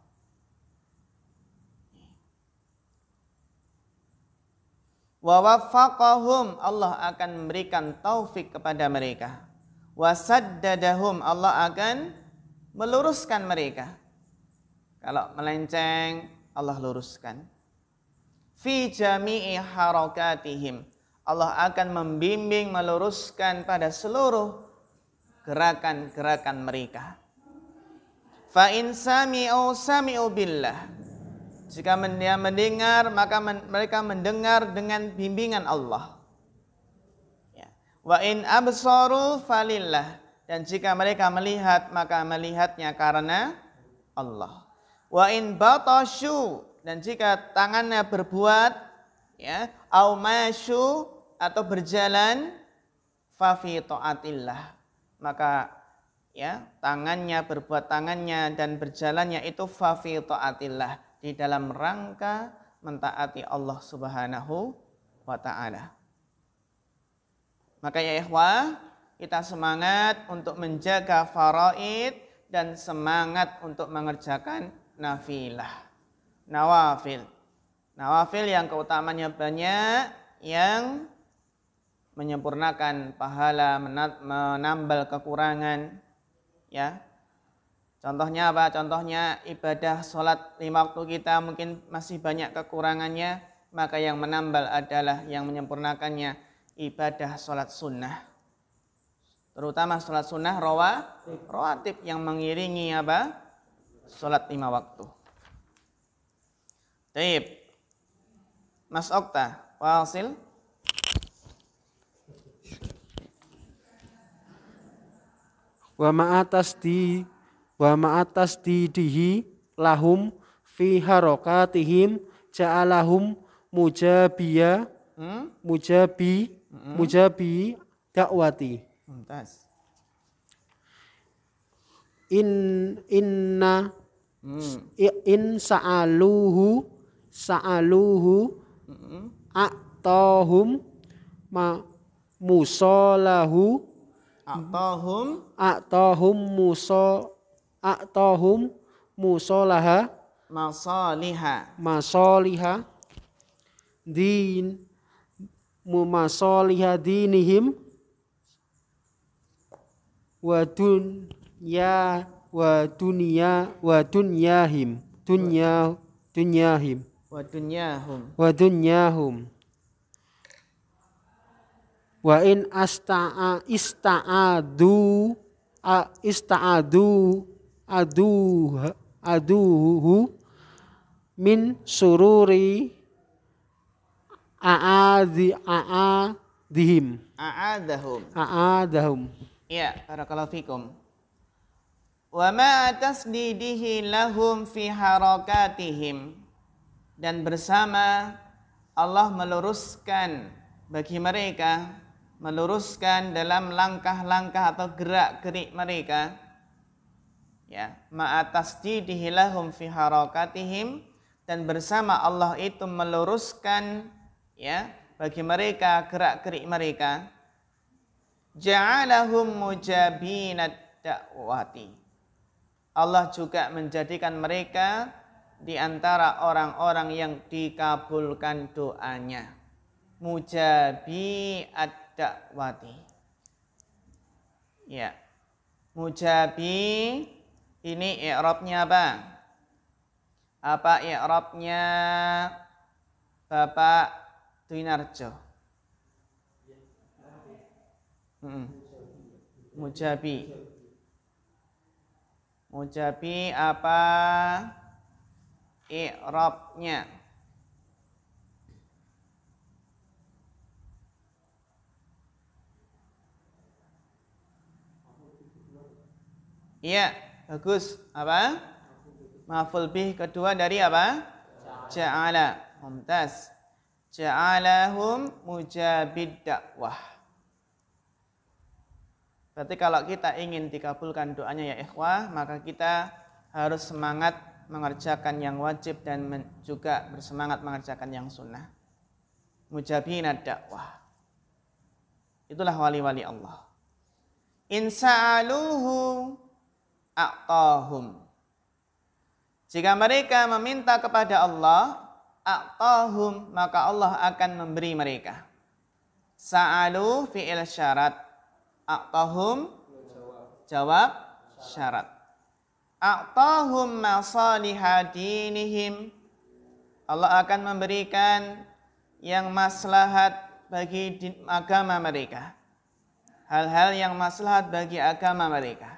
Wawafakohum Allah akan memberikan taufik kepada mereka. Wasaddadahum Allah akan meluruskan mereka. Kalau melenceng Allah luruskan. Fi jami'i harakatihim Allah akan membimbing meluruskan pada seluruh gerakan-gerakan mereka. Fa in sami'u sami'u billah jika dia mendengar, maka mereka mendengar dengan bimbingan Allah. Ya. Wa in absaru falillah. Dan jika mereka melihat, maka melihatnya karena Allah. Wa in batashu. Dan jika tangannya berbuat, ya, au masyu atau berjalan, fafi taatillah. Maka ya tangannya berbuat tangannya dan berjalannya itu fafi taatillah di dalam rangka mentaati Allah Subhanahu wa taala. Maka ya ikhwah, kita semangat untuk menjaga faraid dan semangat untuk mengerjakan nafilah. Nawafil. Nawafil yang keutamanya banyak yang menyempurnakan pahala, menambal kekurangan, ya. Contohnya apa? Contohnya ibadah sholat lima waktu kita mungkin masih banyak kekurangannya, maka yang menambal adalah yang menyempurnakannya ibadah sholat sunnah. Terutama sholat sunnah rawa, rawatib yang mengiringi apa? Sholat lima waktu. Taib. Mas Okta, hasil? Wa ma'atas di wa ma'atas didihi lahum fi harokatihim ja'alahum mujabiya hmm? mujabi hmm. mujabi dakwati in inna hmm. in sa'aluhu sa'aluhu hmm. atohum ma musolahu atohum atohum musol a'tahum musolaha masoliha masoliha din mumasoliha dinihim wa ya wa dunya wa dunyahim dunya dunyahim wa dunyahum wa dunyahum wa in asta'a ista'adu ista'adu aduh aduhu min sururi aadhi aadihim aadahum aadahum ya barakallahu fikum wa ma tasdidihi lahum fi harakatihim dan bersama Allah meluruskan bagi mereka meluruskan dalam langkah-langkah atau gerak-gerik mereka ya ma'atasji dihilahum fi harakatihim dan bersama Allah itu meluruskan ya bagi mereka gerak-gerik mereka ja'alahum mujabinat dakwati Allah juga menjadikan mereka di antara orang-orang yang dikabulkan doanya mujabi ad-da'wati ya mujabi ini i'rabnya apa? Apa i'rabnya Bapak Dwinarjo? Hmm. Mujabi. Mujabi apa i'rabnya? Iya. Yeah. Bagus. Apa? Maful bih kedua dari apa? Ja'ala. Mumtaz. Ja'alahum mujabid dakwah. Berarti kalau kita ingin dikabulkan doanya ya ikhwah, maka kita harus semangat mengerjakan yang wajib dan juga bersemangat mengerjakan yang sunnah. Mujabina dakwah. Itulah wali-wali Allah. Insa'aluhu a'tahum. Jika mereka meminta kepada Allah, a'tahum, maka Allah akan memberi mereka. Sa'alu fi'il syarat. A'tahum, jawab, syarat. A'tahum masaliha dinihim. Allah akan memberikan yang maslahat bagi agama mereka. Hal-hal yang maslahat bagi agama mereka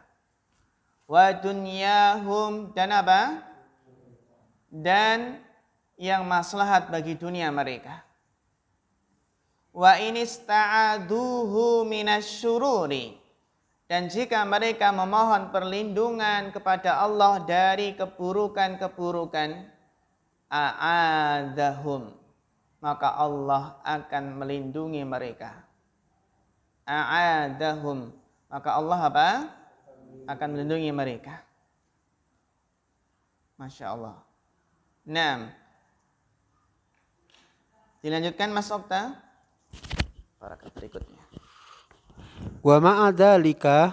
wa dunyahum dan apa? Dan yang maslahat bagi dunia mereka. Wa inista'aduhu minasyururi. Dan jika mereka memohon perlindungan kepada Allah dari keburukan-keburukan, a'adahum. Maka Allah akan melindungi mereka. A'adahum. Maka Allah apa? akan melindungi mereka. Masya Allah. Nah, dilanjutkan Mas Okta. Paragraf berikutnya. Wa ma'adhalika uh,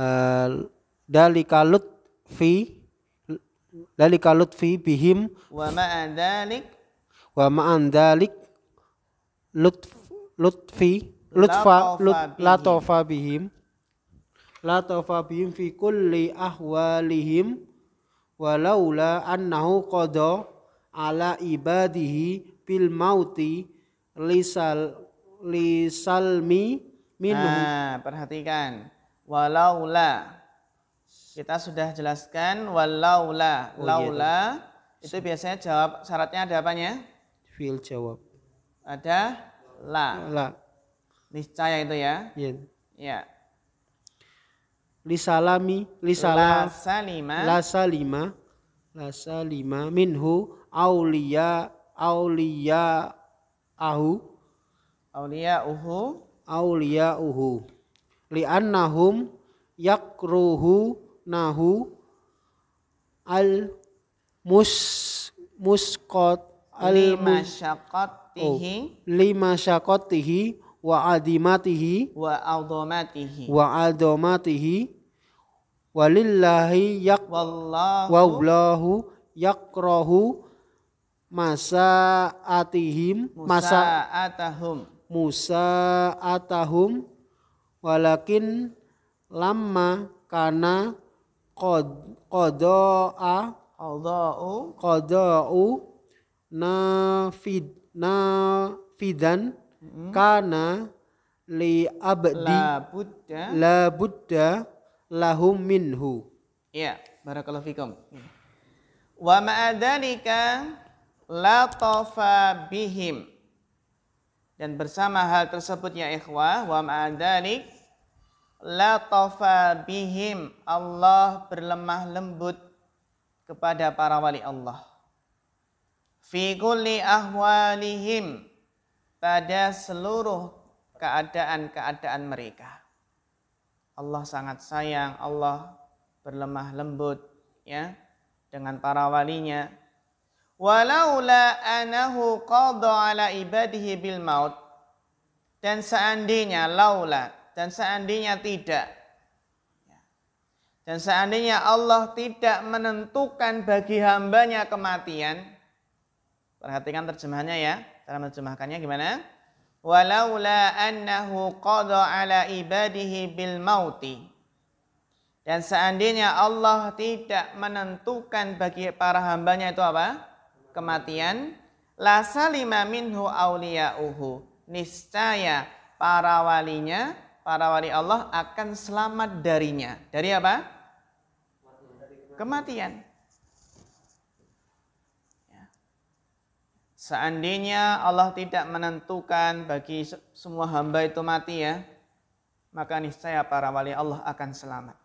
eh, dalika lutfi dalika lutfi bihim wa ma'adhalik wa ma'adhalik lutf, lutfi lutfa lut, latofa bihim la tawfa bihim fi kulli ahwalihim walaula annahu qada ala ibadihi bil mauti lisal lisalmi minhu nah perhatikan walaula kita sudah jelaskan walaula oh, iya laula iya. itu biasanya jawab syaratnya ada apanya fil jawab ada la la niscaya itu ya iya yeah lisalami lisa lasalima lasalima lasalima minhu aulia aulia ahu aulia uhu aulia uhu Li annahum, yakruhu nahu al mus muskot al lima oh, lima syakottihi wa adimatihi wa adomatihi wa adomatihi walillahi yak wallahu wallahu masa atahum musa atahum walakin lama kana kod kodoa kodau kodau nafid nafidan karena li abdi la buddha la lahum minhu ya barakallahu fikum wa ma'adhalika latafa bihim dan bersama hal tersebut ya ikhwah wa ma'adhalik latafa bihim Allah berlemah lembut kepada para wali Allah fi kulli ahwalihim pada seluruh keadaan-keadaan mereka. Allah sangat sayang, Allah berlemah lembut ya dengan para walinya. Walaula anahu qadha ala ibadihi bil maut dan seandainya laula dan seandainya tidak ya, dan seandainya Allah tidak menentukan bagi hambanya kematian perhatikan terjemahannya ya Cara menerjemahkannya gimana? Walaula annahu qada ala ibadihi bil mauti. Dan seandainya Allah tidak menentukan bagi para hambanya itu apa? Kematian. La salima minhu awliya'uhu. Niscaya para walinya, para wali Allah akan selamat darinya. Dari apa? Kematian. Seandainya Allah tidak menentukan bagi semua hamba itu mati ya, maka niscaya para wali Allah akan selamat.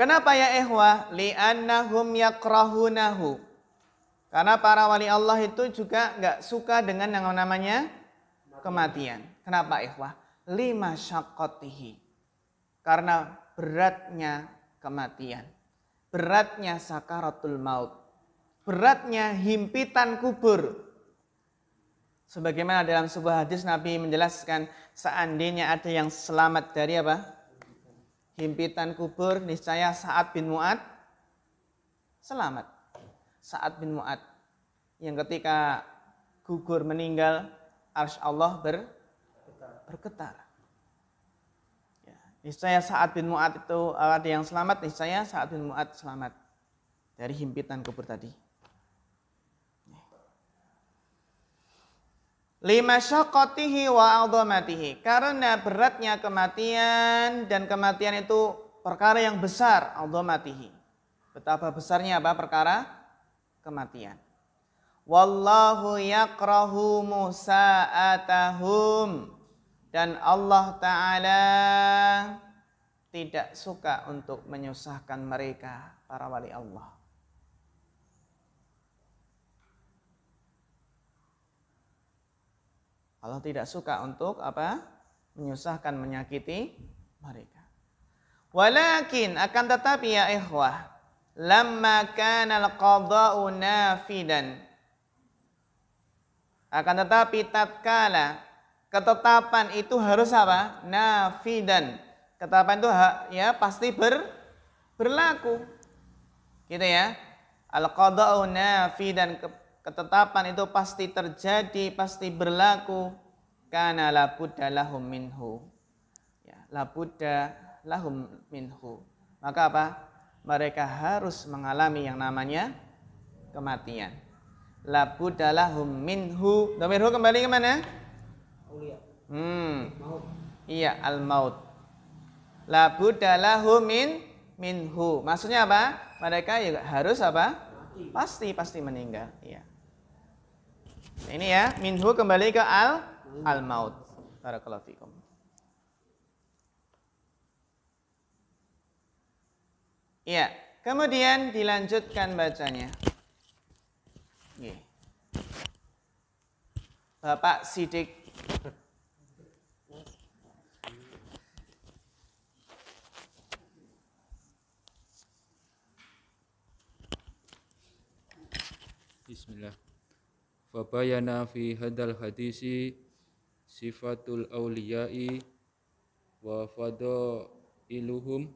Kenapa ya ehwa? Li'annahum yakrahunahu. Karena para wali Allah itu juga nggak suka dengan yang namanya kematian. Kenapa ehwa? Lima syakotihi. Karena beratnya kematian. Beratnya sakaratul maut. Beratnya himpitan kubur Sebagaimana dalam sebuah hadis Nabi menjelaskan seandainya ada yang selamat dari apa? Himpitan kubur niscaya saat bin Mu'ad selamat. Saat bin Mu'ad yang ketika gugur meninggal arsy Allah ber, bergetar. Ya, niscaya saat bin Mu'ad itu ada yang selamat, niscaya saat bin Mu'ad selamat dari himpitan kubur tadi. Lima syakotihi wa azamatihi. Karena beratnya kematian dan kematian itu perkara yang besar azamatihi. Betapa besarnya apa perkara? Kematian. Wallahu yakrahu musa'atahum. Dan Allah Ta'ala tidak suka untuk menyusahkan mereka, para wali Allah. Allah tidak suka untuk apa? menyusahkan, menyakiti mereka. Walakin akan tetapi ya ikhwah, lamma kana al-qada'u nafidan. Akan tetapi tatkala ketetapan itu harus apa? Nafidan. Ketetapan itu ya pasti ber berlaku. Gitu ya. Al-qada'u nafidan ketetapan itu pasti terjadi, pasti berlaku. Karena labudda lahum minhu. Ya, labudda lahum minhu. Maka apa? Mereka harus mengalami yang namanya kematian. Labudda lahum minhu. Domirhu kembali kemana? mana? Hmm. Iya, al-maut. Labudda lahum min minhu. Maksudnya apa? Mereka juga harus apa? Pasti pasti meninggal. Iya ini ya, minhu kembali ke al al maut. Barakallahu fikum. Iya, kemudian dilanjutkan bacanya. Bapak Sidik Fabayana fi hadal hadisi sifatul awliyai wa fado iluhum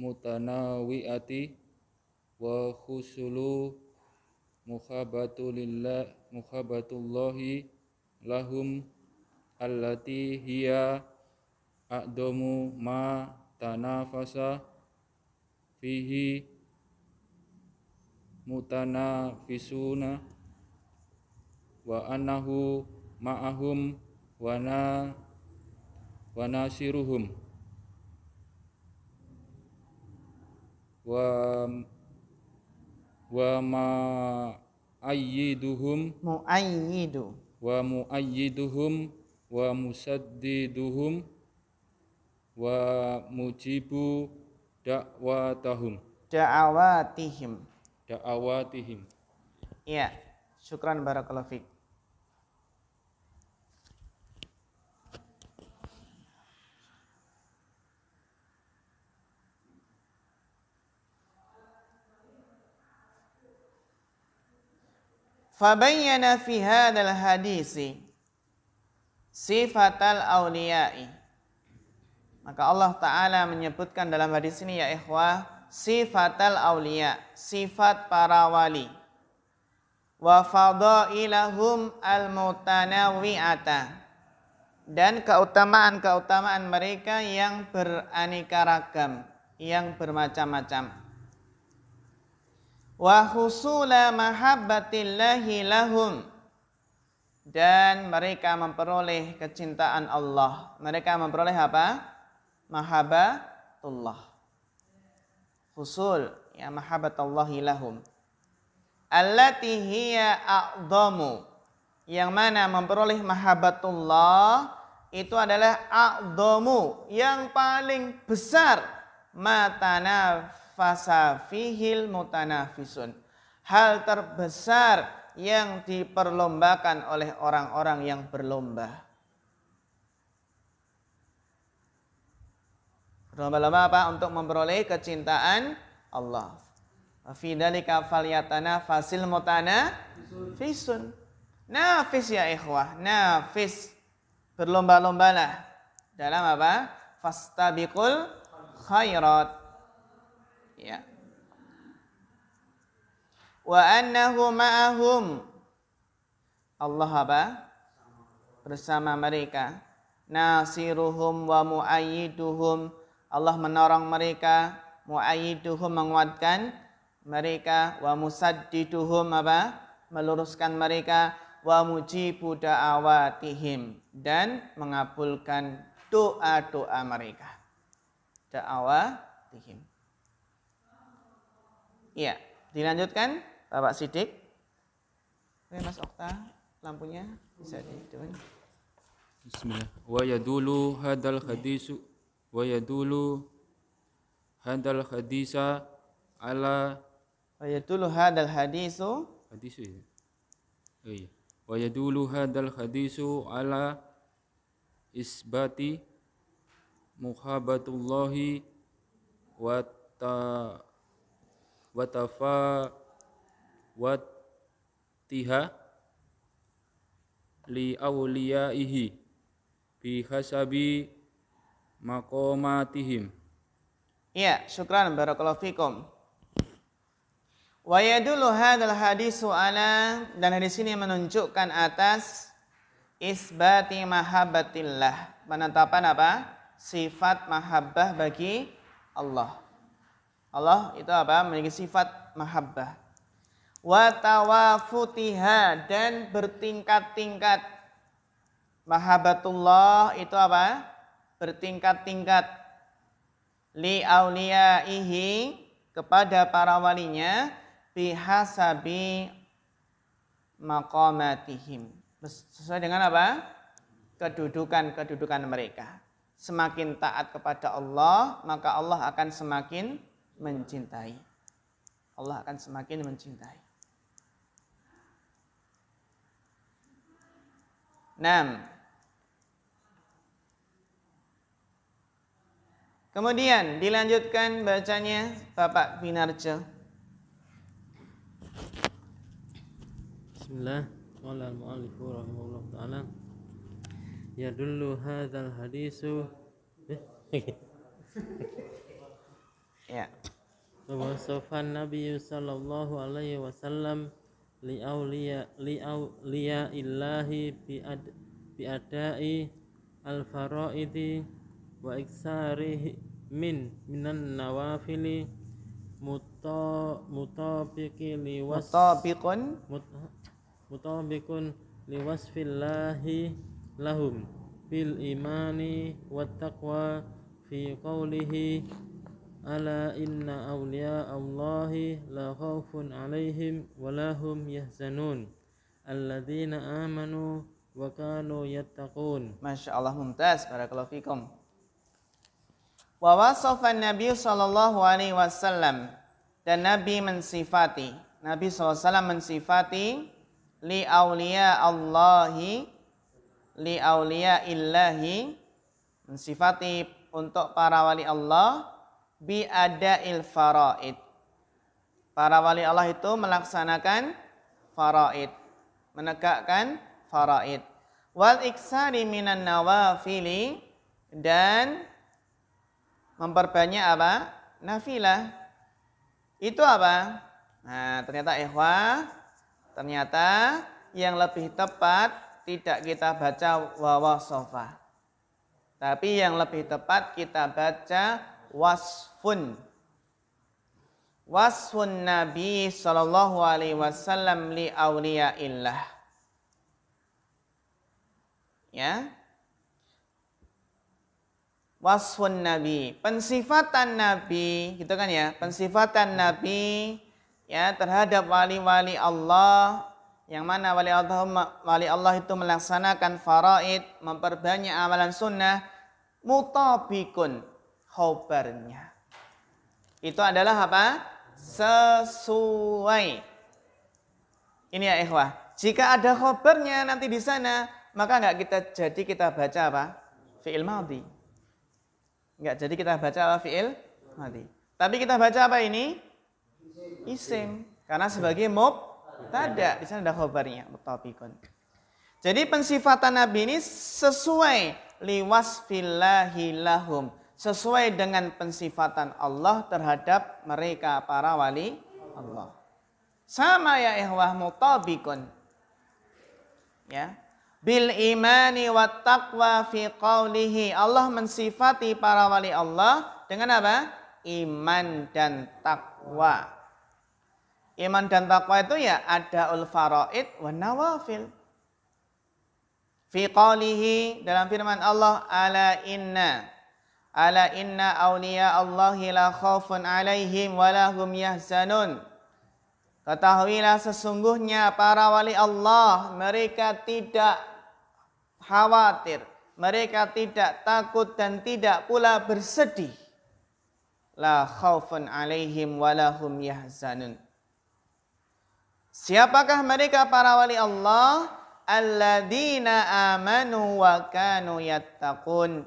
mutanawiati wa khusulu mukhabatulillah mukhabatullahi lahum allati hiya a'damu ma tanafasa fihi mutanafisuna wa annahu ma'ahum wa na wa nasiruhum wa wa mu mu'ayyidu wa mu'ayyiduhum wa musaddiduhum wa mujibu da'watahum da'awatihim da'awatihim. Iya. Syukran barakallahu fiik. Fabayyana fi hadzal hadisi sifatal awliya'i. Maka Allah Ta'ala menyebutkan dalam hadis ini ya ikhwah sifatal aulia, sifat para wali. Wa fadailahum al-mutanawi'ata dan keutamaan-keutamaan mereka yang beraneka ragam, yang bermacam-macam. Wa husula mahabbatillahi lahum dan mereka memperoleh kecintaan Allah. Mereka memperoleh apa? Mahabbatullah husul ya mahabbatallahi lahum allati hiya a'dhamu yang mana memperoleh mahabbatullah itu adalah a'dhamu yang paling besar matana fasafihil mutanafisun hal terbesar yang diperlombakan oleh orang-orang yang berlomba Berlomba-lomba apa? Untuk memperoleh kecintaan Allah. Fidalika faliyatana fasil mutana fisun. Nafis ya ikhwah, nafis. Berlomba-lombalah dalam apa? Fastabikul khairat. Ya. Wa annahu ma'ahum. Allah apa? Bersama mereka. Nasiruhum wa muayyiduhum Allah menolong mereka, muayyiduhum menguatkan mereka, wa musaddiduhum apa? meluruskan mereka, wa mujibu da'awatihim dan mengabulkan doa-doa mereka. Da'awatihim. Iya, dilanjutkan Bapak Sidik. Oke, Mas Okta, lampunya bisa dihidupkan. Bismillah. Wa yadulu hadal hadisu wa yadulu hadal hadisa ala wa yadulu hadal hadisu hadisu ya oh, iya wa yadulu hadal hadisu ala isbati muhabbatullahi wa ta wa tafa wa tiha li awliyaihi bi hasabi maqamatihim. Ya, syukran barakallahu fikum. Wa yadullu hadzal hadisu ala dan hadis ini menunjukkan atas isbati mahabbatillah. Penetapan apa? Sifat mahabbah bagi Allah. Allah itu apa? Memiliki sifat mahabbah. Wa tawafutiha dan bertingkat-tingkat. Mahabbatullah itu apa? bertingkat-tingkat li auliyaihi kepada para walinya bihasabi maqamatihim sesuai dengan apa kedudukan-kedudukan mereka semakin taat kepada Allah maka Allah akan semakin mencintai Allah akan semakin mencintai 6 Kemudian dilanjutkan bacanya Bapak Winarjo. Bismillah. Qala al-mu'allif rahimahullah taala yadullu hadzal hadisu eh, ya wasafan nabi sallallahu alaihi wasallam li auliya li auliya illahi bi ad bi adai al faraidi وإكثاره من من النوافل مطابق لوصف مطابق مطابق لوصف الله لهم في الإيمان والتقوى في قوله ألا إن أولياء الله لا خوف عليهم ولا هم يحزنون الذين آمنوا وكانوا يتقون ما شاء الله ممتاز بارك الله فيكم Wa wasafan Nabi sallallahu alaihi wasallam dan Nabi mensifati Nabi SAW mensifati li aulia Allahi li aulia illahi mensifati untuk para wali Allah bi ada il faraid para wali Allah itu melaksanakan faraid menegakkan faraid wal iksari minan nawafili dan memperbanyak apa? Nafilah. Itu apa? Nah, ternyata ehwa ternyata yang lebih tepat tidak kita baca sofa. Tapi yang lebih tepat kita baca wasfun. Wasfun Nabi Shallallahu Alaihi Wasallam li awliya illah. Ya, wasfun nabi pensifatan nabi gitu kan ya pensifatan nabi ya terhadap wali-wali Allah yang mana wali Allah wali Allah itu melaksanakan faraid memperbanyak amalan sunnah mutabikun khobarnya itu adalah apa sesuai ini ya ikhwah jika ada khobarnya nanti di sana maka nggak kita jadi kita baca apa fi'il madhi Enggak, jadi kita baca fi'il mati. Tapi kita baca apa ini? Isim. Karena sebagai mob tada di sana ada khobarnya Jadi pensifatan Nabi ini sesuai liwas lahum. Sesuai dengan pensifatan Allah terhadap mereka para wali Allah. Sama ya ikhwah mutabikun. Ya bil imani wat taqwa fi qawlihi. Allah mensifati para wali Allah dengan apa? Iman dan takwa. Iman dan takwa itu ya ada ul faraid wa nawafil. Fi qawlihi dalam firman Allah ala inna ala inna awliya Allahi la khawfun alaihim walahum yahzanun. Ketahuilah sesungguhnya para wali Allah mereka tidak khawatir, mereka tidak takut dan tidak pula bersedih. La khaufun alaihim walahum yahzanun. Siapakah mereka para wali Allah? Alladina amanu wa kanu yattaqun.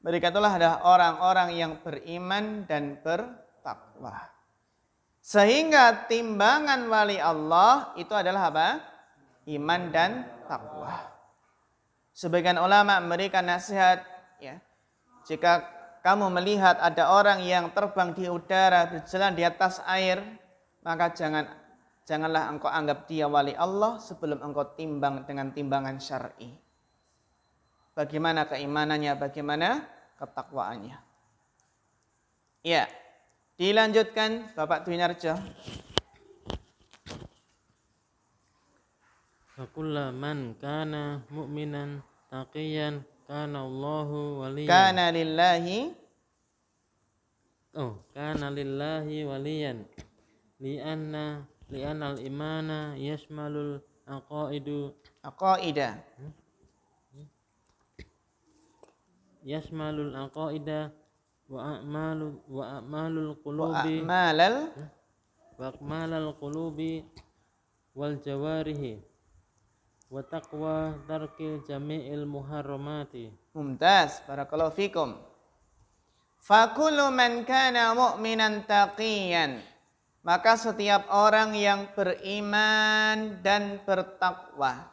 Mereka itulah adalah orang-orang yang beriman dan bertakwa. Sehingga timbangan wali Allah itu adalah apa? Iman dan takwa. Sebagian ulama memberikan nasihat, ya, jika kamu melihat ada orang yang terbang di udara berjalan di atas air, maka jangan janganlah engkau anggap dia wali Allah sebelum engkau timbang dengan timbangan syar'i. Bagaimana keimanannya, bagaimana ketakwaannya. Ya, dilanjutkan Bapak Dwinarjo. Fakulla man kana mu'minan taqiyan kana Allahu waliyan kana lillahi oh kana lillahi waliyan li'anna anna al-imana yashmalul aqaidu aqaida yasmalul yashmalul aqaida wa a'malu wa a'malul qulubi wa a'malal wa a'malal qulubi wal jawarihi wa taqwa tarkil jami'il muharramati mumtaz barakallahu fikum Fakulu man kana mu'minan taqiyan maka setiap orang yang beriman dan bertakwa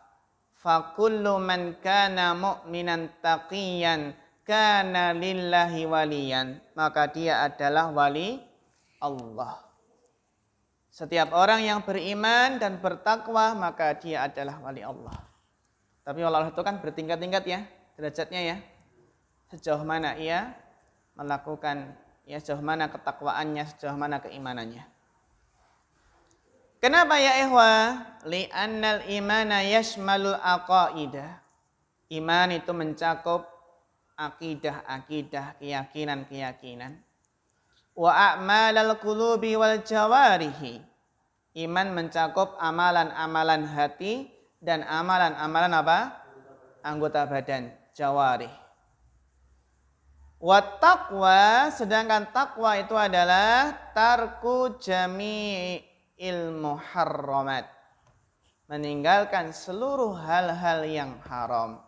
fakullu man kana mu'minan taqiyan kana lillahi waliyan maka dia adalah wali Allah setiap orang yang beriman dan bertakwa maka dia adalah wali Allah. Tapi wali Allah itu kan bertingkat-tingkat ya derajatnya ya. Sejauh mana ia melakukan ya sejauh mana ketakwaannya, sejauh mana keimanannya. Kenapa ya ikhwa? Li'annal imana yashmalul aqaidah. Iman itu mencakup akidah-akidah, keyakinan-keyakinan. Wa a'malal qulubi wal jawarihi. Iman mencakup amalan-amalan hati dan amalan-amalan apa? Anggota badan, jawari. Wat taqwa, sedangkan takwa itu adalah tarku jami'il muharramat. Meninggalkan seluruh hal-hal yang haram.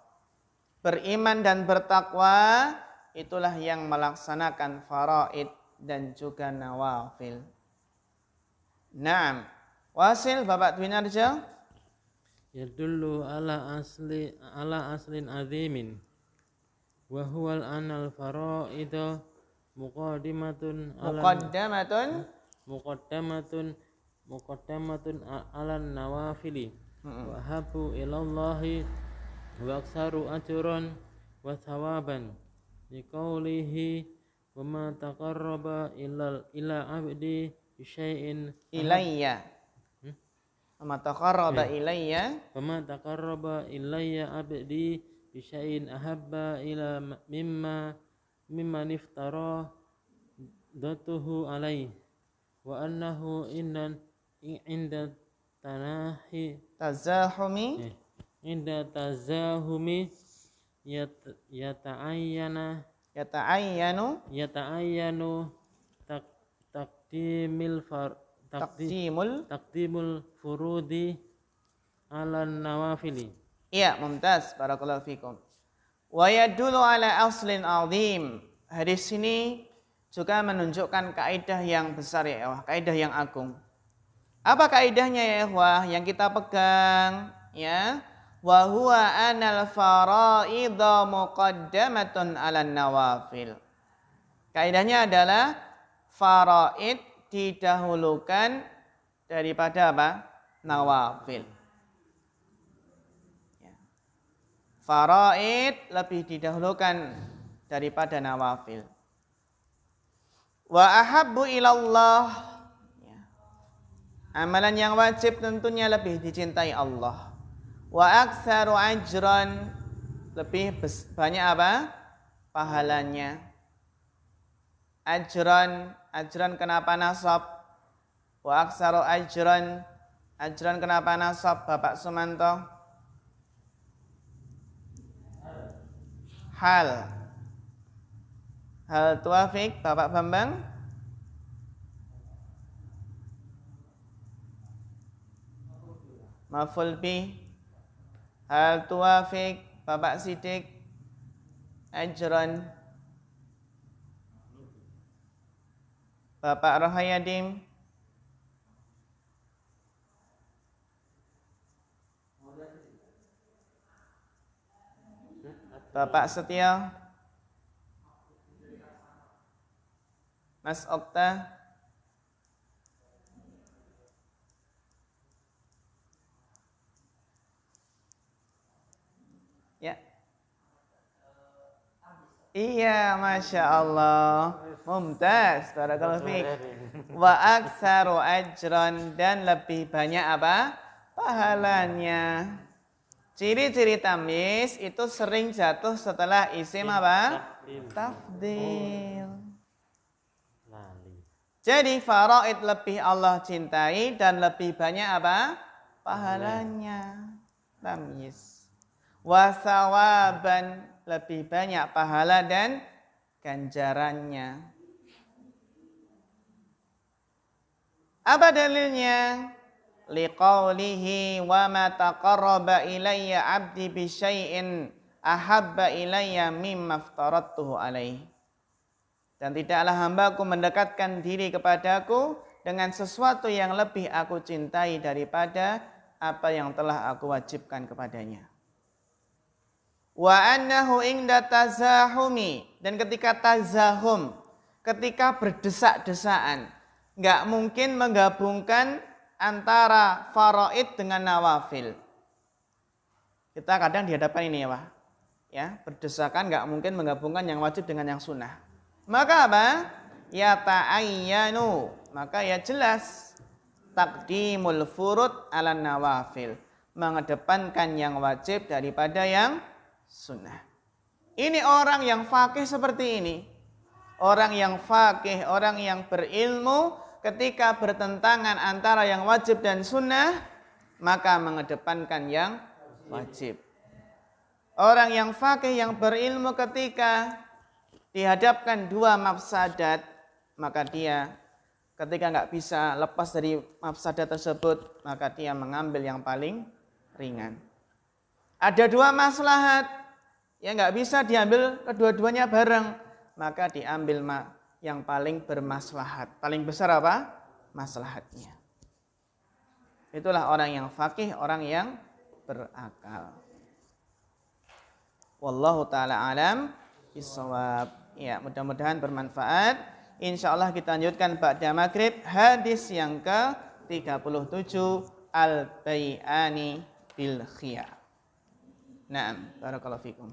Beriman dan bertakwa itulah yang melaksanakan faraid dan juga nawafil. Naam. Wasil Bapak ya Yadullu ala asli ala aslin azimin wa huwal anal faraidu muqaddimatun muqaddamatun muqaddamatun muqaddamatun ala nawafili wa habu ilallahi wa aksaru ajran wa thawaban liqaulihi wa ma taqarraba ila ila abdi bi syai'in ilayya Wa taqarraba ya. ilayya wa ma taqarraba ilayya abdi Bishain syai'in ahabba ila mimma mimma niftara datuhu alaihi wa annahu innan inda tanahi tazahumi ya, inda tazahumi yat, yata'ayyana yata'ayyanu yata'ayyanu tak, takdimil far takdimul takdimul furudi ala nawafili. Iya, mumtaz. Barakallahu fikum. Wa yadullu ala aslin azim. Hadis ini juga menunjukkan kaidah yang besar ya wah. kaidah yang agung. Apa kaidahnya ya wah? yang kita pegang ya? Wa huwa anal faraidha muqaddamatun ala nawafil. Kaidahnya adalah faraid didahulukan daripada apa? nawafil. Ya. Faraid lebih didahulukan daripada nawafil. Wa ahabbu ilallah. Ya. Amalan yang wajib tentunya lebih dicintai Allah. Wa aktsaru ajran lebih banyak apa? pahalanya. Ajran, ajran kenapa nasab? Wa aktsaru ajran ajaran kenapa nasab Bapak Sumanto? Hal. Hal tuafik Bapak Bambang? Maful bi. Hal tuafik Bapak Sidik? ajaran Bapak Rohayadim? Bapak Setia, Mas Okta, Ya. Iya, masya Allah. Mumtaz, barakallahu fiik. Wa aksaru ajran dan lebih banyak apa? Pahalanya. Ciri-ciri tamis itu sering jatuh setelah isim apa? Tafdil. Jadi faraid lebih Allah cintai dan lebih banyak apa? Pahalanya. Tamis. Wasawaban lebih banyak pahala dan ganjarannya. Apa dalilnya? liqaulihi wa ma taqarraba ilayya 'abdi bi syai'in ahabba ilayya mimma aftaradtuhu alaihi. Dan tidaklah hambaku mendekatkan diri kepadaku dengan sesuatu yang lebih aku cintai daripada apa yang telah aku wajibkan kepadanya. Wa annahu inda tazahumi dan ketika tazahum, ketika berdesak-desaan, nggak mungkin menggabungkan antara faraid dengan nawafil. Kita kadang dihadapkan ini ya Pak. Ya, berdesakan nggak mungkin menggabungkan yang wajib dengan yang sunnah. Maka apa? Ya ta'ayyanu. Maka ya jelas. Takdimul furud ala nawafil. Mengedepankan yang wajib daripada yang sunnah. Ini orang yang fakih seperti ini. Orang yang fakih, orang yang berilmu, ketika bertentangan antara yang wajib dan sunnah, maka mengedepankan yang wajib. Orang yang fakih yang berilmu ketika dihadapkan dua mafsadat, maka dia ketika nggak bisa lepas dari mafsadat tersebut, maka dia mengambil yang paling ringan. Ada dua maslahat yang nggak bisa diambil kedua-duanya bareng, maka diambil ma yang paling bermaslahat. Paling besar apa? Maslahatnya. Itulah orang yang fakih, orang yang berakal. Wallahu taala alam bisawab. Ya, mudah-mudahan bermanfaat. Insya Allah kita lanjutkan ba'da maghrib hadis yang ke 37 al bayani bil khiyar. Naam, barakallahu fikum.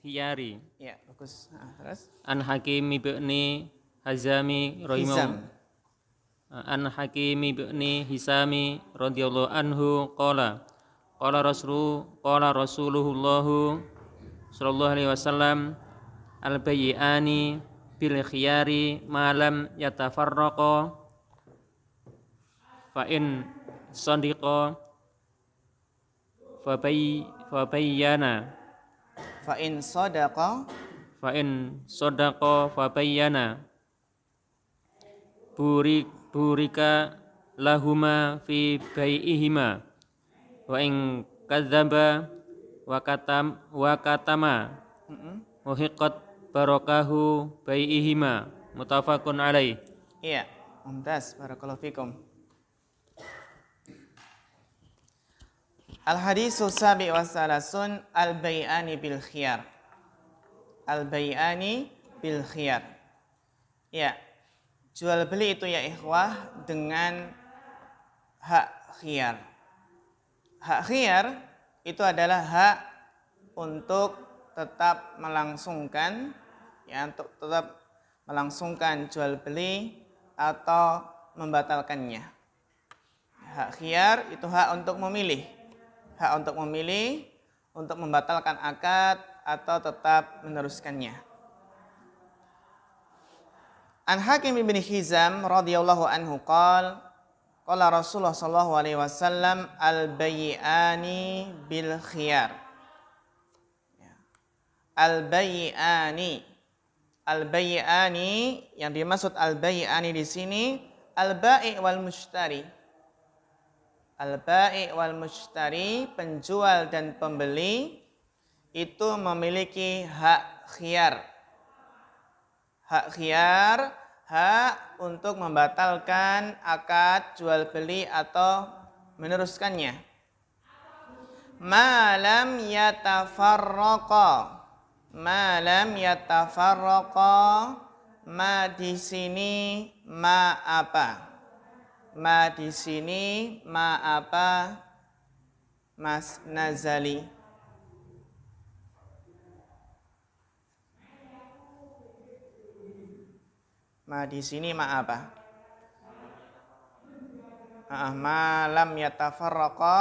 Hiyari. Ya, bagus. Nah, terus. An Hakim ibni Hazami rahimahu. Nah, An Hakim ibni Hisami radhiyallahu anhu qala qala Rasul qala Rasulullah sallallahu alaihi wasallam al bayyani bil khiyari malam yatafarraqa fa in sandiqa fa bay fa bayyana fa in sadaqa fa in sadaqa fa bayyana burik burika lahuma fi bai'ihima wa in kadzaba wa katam wa katama muhiqat barakahu bai'ihima mutafaqun alaih iya mumtaz barakallahu fikum Al-hadisu sabi wa salasun al-bay'ani bil khiyar. Al-bay'ani bil khiyar. Ya, jual beli itu ya ikhwah dengan hak khiyar. Hak khiyar itu adalah hak untuk tetap melangsungkan ya untuk tetap melangsungkan jual beli atau membatalkannya. Hak khiyar itu hak untuk memilih hak untuk memilih, untuk membatalkan akad atau tetap meneruskannya. An Hakim bin Hizam radhiyallahu anhu qal qala Rasulullah sallallahu alaihi wasallam al bayyani bil khiyar. Ya. Al bayyani al bayyani yang dimaksud al bayyani di sini al bai wal mushtari al-ba'i wal mushtari, penjual dan pembeli itu memiliki hak khiyar. Hak khiyar, hak untuk membatalkan akad jual beli atau meneruskannya. Malam yatafarraqa. Malam yatafarraqa. Ma di sini ma apa? ma di sini ma apa mas nazali ma di sini ma apa ah malam yatafarraqa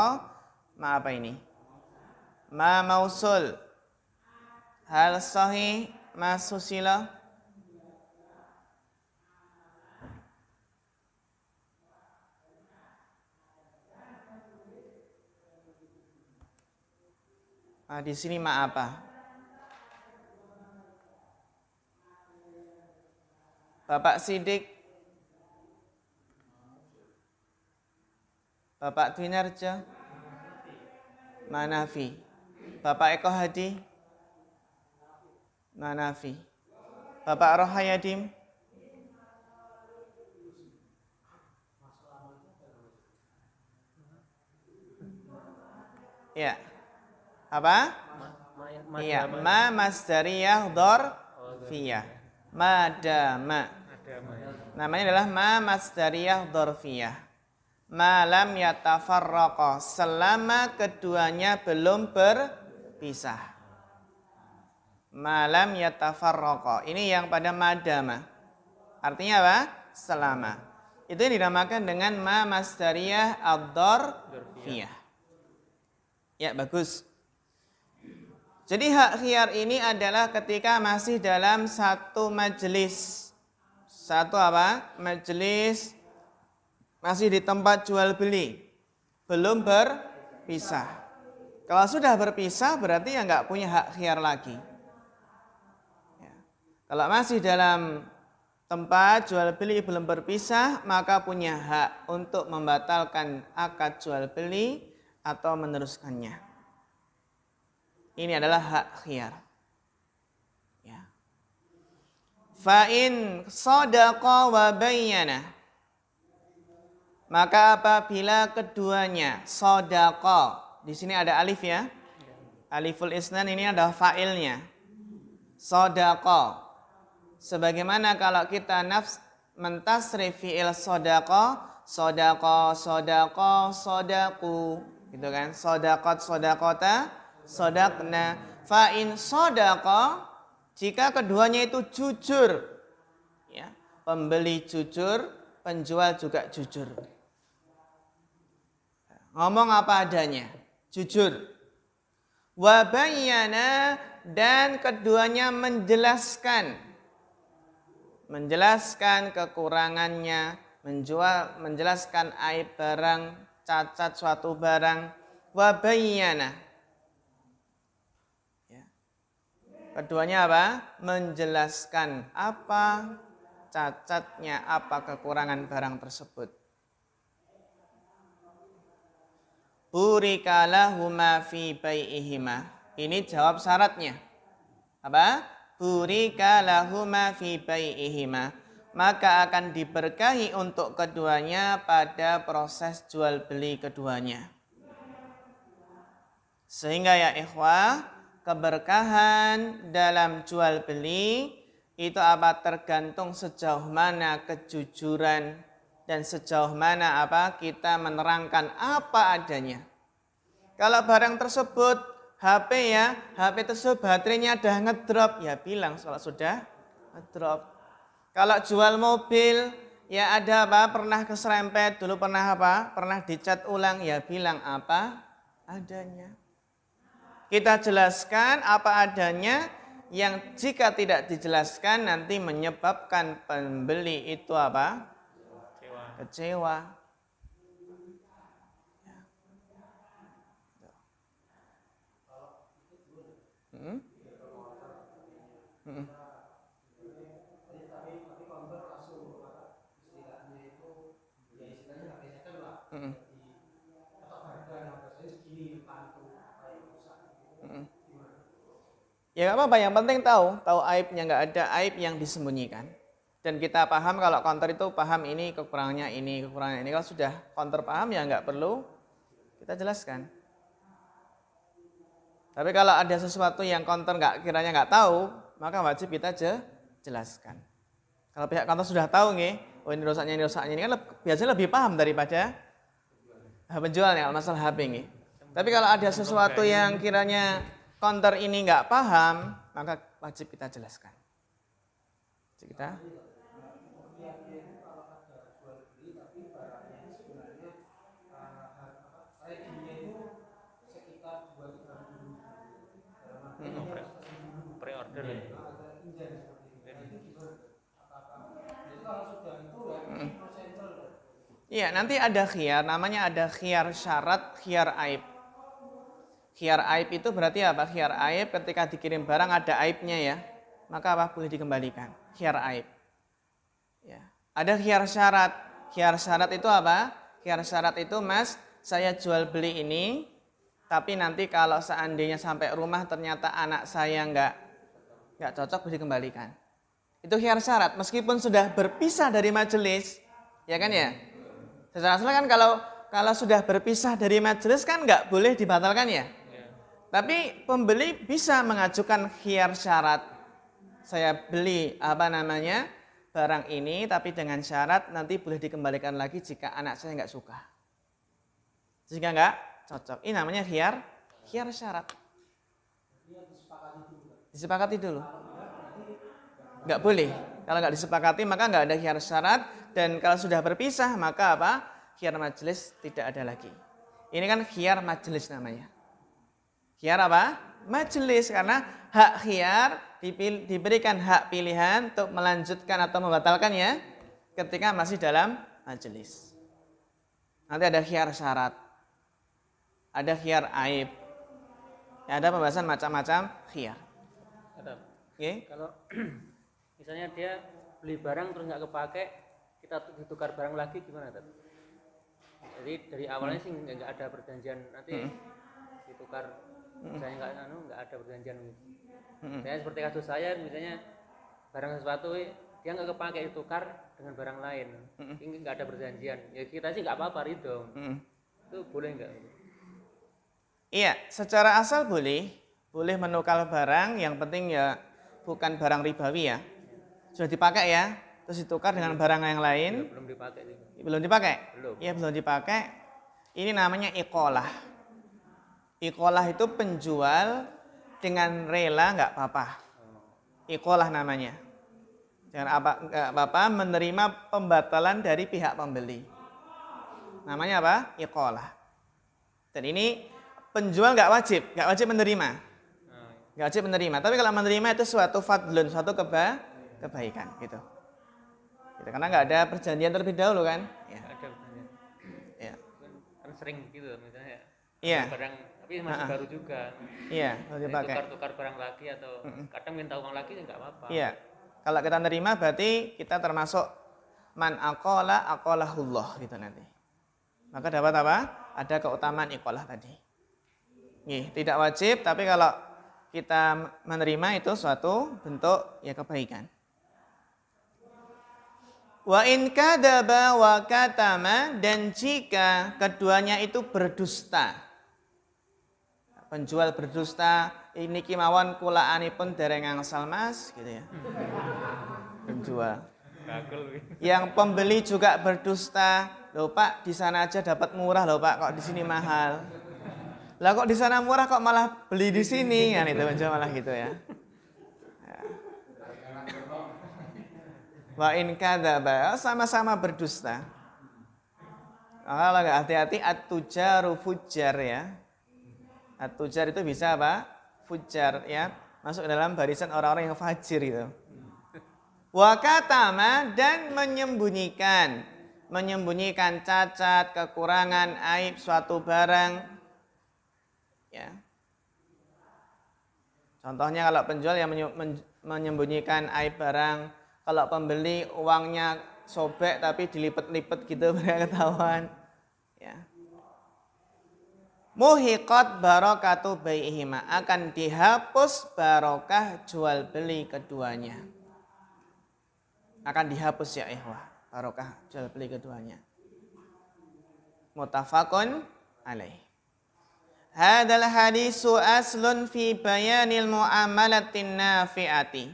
ma apa ini ma mausul hal sahih ma susila Nah, di sini ma apa? Bapak Sidik Bapak Dwinarja Manafi Bapak Eko Hadi Manafi Bapak Rohayadim Ya yeah apa? iya, ma masdariyah dzarfiyah. Madama. Namanya adalah ma masdariyah dzarfiyah. Malam yatafarroko selama keduanya belum berpisah. Malam yatafarroko Ini yang pada madama. Artinya apa? Selama. Itu yang dinamakan dengan ma masdariyah ad-dzarfiyah. Ya, bagus. Jadi hak khiyar ini adalah ketika masih dalam satu majelis. Satu apa? Majelis masih di tempat jual beli. Belum berpisah. Kalau sudah berpisah berarti ya nggak punya hak khiyar lagi. Ya. Kalau masih dalam tempat jual beli belum berpisah maka punya hak untuk membatalkan akad jual beli atau meneruskannya. Ini adalah hak khiyar. Ya. Fa'in sadaqa wa bayyana. Maka apabila keduanya sadaqa. Di sini ada alif ya. Aliful isnan ini ada fa'ilnya. Sadaqa. Sebagaimana kalau kita nafs mentasri fi'il sadaqa. Sodako, sodako, sodaku. Gitu kan. Sodakot, sodakota sodakna. Fa'in sodako, jika keduanya itu jujur. Ya, pembeli jujur, penjual juga jujur. Ngomong apa adanya, jujur. Wabayana dan keduanya menjelaskan. Menjelaskan kekurangannya, menjual, menjelaskan aib barang, cacat suatu barang. Wabayana Keduanya apa? Menjelaskan apa cacatnya, apa kekurangan barang tersebut. Burikalahuma fi bai'ihima. Ini jawab syaratnya. Apa? Burikalahuma fi bai'ihima. Maka akan diberkahi untuk keduanya pada proses jual beli keduanya. Sehingga ya ikhwah, keberkahan dalam jual beli itu apa tergantung sejauh mana kejujuran dan sejauh mana apa kita menerangkan apa adanya. Kalau barang tersebut HP ya, HP tersebut baterainya sudah ngedrop, ya bilang kalau sudah ngedrop. Kalau jual mobil, ya ada apa pernah keserempet dulu pernah apa pernah dicat ulang ya bilang apa adanya kita jelaskan apa adanya yang jika tidak dijelaskan nanti menyebabkan pembeli itu apa? Kecewa. Kecewa. Hmm? Hmm. hmm. Ya nggak apa-apa, yang penting tahu, tahu aibnya nggak ada aib yang disembunyikan. Dan kita paham kalau counter itu paham ini kekurangannya ini, kekurangannya ini. Kalau sudah counter paham ya nggak perlu kita jelaskan. Tapi kalau ada sesuatu yang counter nggak kiranya nggak tahu, maka wajib kita aja jelaskan. Kalau pihak counter sudah tahu nih, oh ini rusaknya ini rusaknya ini kan biasanya lebih paham daripada penjualnya kalau masalah HP nih. Tapi kalau ada sesuatu yang kiranya Konter ini nggak paham, maka wajib kita jelaskan. Kita pre-order hmm. ya. Iya, nanti ada khiar, namanya ada khiar syarat, khiar aib. Khiar aib itu berarti apa? Khiar aib ketika dikirim barang ada aibnya ya. Maka apa? Boleh dikembalikan. Khiar aib. Ya. Ada khiar syarat. Khiar syarat itu apa? Khiar syarat itu mas, saya jual beli ini, tapi nanti kalau seandainya sampai rumah ternyata anak saya nggak nggak cocok boleh dikembalikan. Itu khiar syarat. Meskipun sudah berpisah dari majelis, ya kan ya? Secara kan kalau kalau sudah berpisah dari majelis kan nggak boleh dibatalkan ya? Tapi pembeli bisa mengajukan khiar syarat. Saya beli apa namanya barang ini tapi dengan syarat nanti boleh dikembalikan lagi jika anak saya nggak suka. Jika nggak cocok. Ini namanya khiar, khiar syarat. Disepakati dulu. Nggak boleh. Kalau nggak disepakati maka nggak ada khiar syarat dan kalau sudah berpisah maka apa? Khiar majelis tidak ada lagi. Ini kan khiar majelis namanya khiar apa? Majelis karena hak khiar diberikan hak pilihan untuk melanjutkan atau membatalkan ya, ketika masih dalam majelis. Nanti ada khiar syarat, ada khiar aib, ya, ada pembahasan macam-macam khiyar. Okay. Kalau [clears throat] misalnya dia beli barang terus nggak kepake, kita tukar barang lagi gimana Tad? Jadi dari awalnya hmm. sih nggak ada perjanjian nanti hmm. ditukar saya nggak anu nggak ada perjanjian saya hmm. seperti kasus saya misalnya barang sesuatu dia nggak kepake ditukar dengan barang lain hmm. ini nggak ada perjanjian ya kita sih nggak apa-apa ridho hmm. itu boleh nggak iya secara asal boleh boleh menukar barang yang penting ya bukan barang ribawi ya sudah dipakai ya terus ditukar dengan barang yang lain belum dipakai belum dipakai belum. ya belum dipakai ini namanya ikolah Ikolah itu penjual dengan rela nggak apa-apa. Ikolah namanya. Jangan apa apa-apa menerima pembatalan dari pihak pembeli. Namanya apa? Ikolah. Dan ini penjual nggak wajib, nggak wajib menerima. Nggak wajib menerima. Tapi kalau menerima itu suatu fadlun, suatu keba kebaikan gitu. gitu. Karena nggak ada perjanjian terlebih dahulu kan? Ya. Ada perjanjian. Ya. Kan sering gitu misalnya. Iya. Barang tapi masih baru juga iya harus dipakai tukar-tukar barang lagi atau kadang minta uang lagi enggak ya nggak apa-apa iya kalau kita nerima, berarti kita termasuk man akola aqalahullah gitu nanti maka dapat apa ada keutamaan iqalah tadi Nih, tidak wajib tapi kalau kita menerima itu suatu bentuk ya kebaikan Wa in kadaba wa katama dan jika keduanya itu berdusta penjual berdusta ini kimawan kula anipun dereng angsal mas gitu ya penjual yang pembeli juga berdusta loh pak di sana aja dapat murah loh pak kok di sini mahal lah kok di sana murah kok malah beli di sini ya itu penjual malah gitu ya wa in kadzaba oh, sama-sama berdusta oh, kalau nggak hati-hati at-tujaru fujar ya At-tujar itu bisa apa? Fujar ya, masuk dalam barisan orang-orang yang fajir itu. Wakatama dan menyembunyikan, menyembunyikan cacat, kekurangan, aib suatu barang. Ya. Contohnya kalau penjual yang menyembunyikan aib barang, kalau pembeli uangnya sobek tapi dilipet-lipet gitu [laughs] mereka ketahuan muhiqat barokatu bayihima akan dihapus barokah jual beli keduanya akan dihapus ya ikhwah barokah jual beli keduanya mutafakun alaih hadal hadisu aslun fi bayanil muamalatin nafiati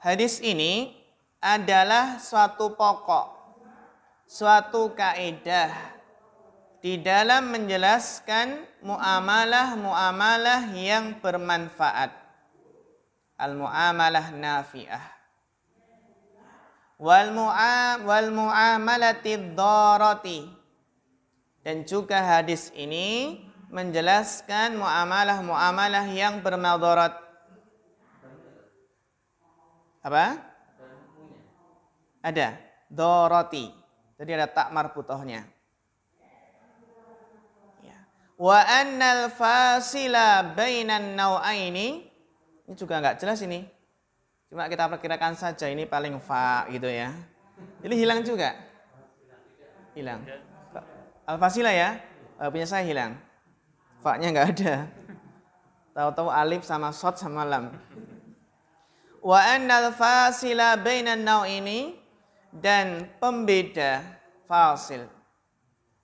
hadis ini adalah suatu pokok suatu kaidah di dalam menjelaskan muamalah-muamalah yang bermanfaat. Al-muamalah nafi'ah. Wal muamalati dharati. Dan juga hadis ini menjelaskan muamalah-muamalah yang bermadarat. Apa? Ada. Doroti. Jadi ada takmar putohnya wa annal fasila bainan nau'aini ini juga nggak jelas ini cuma kita perkirakan saja ini paling fa gitu ya jadi hilang juga hilang al fasila ya uh, punya saya hilang fa-nya nggak ada tahu-tahu alif sama sot sama lam wa annal fasila bainan nau'aini dan pembeda fasil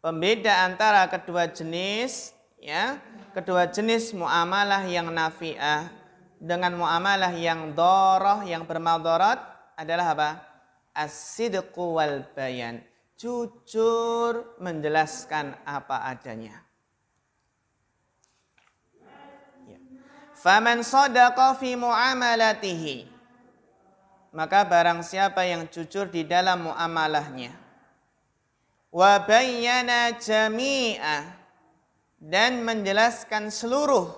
Pembeda antara kedua jenis ya, kedua jenis muamalah yang nafiah dengan muamalah yang doroh yang bermadarat adalah apa? As-sidqu wal bayan. Jujur menjelaskan apa adanya. Ya. Faman sadaqa fi muamalatihi. Maka barang siapa yang jujur di dalam muamalahnya wa bayyana jami'a dan menjelaskan seluruh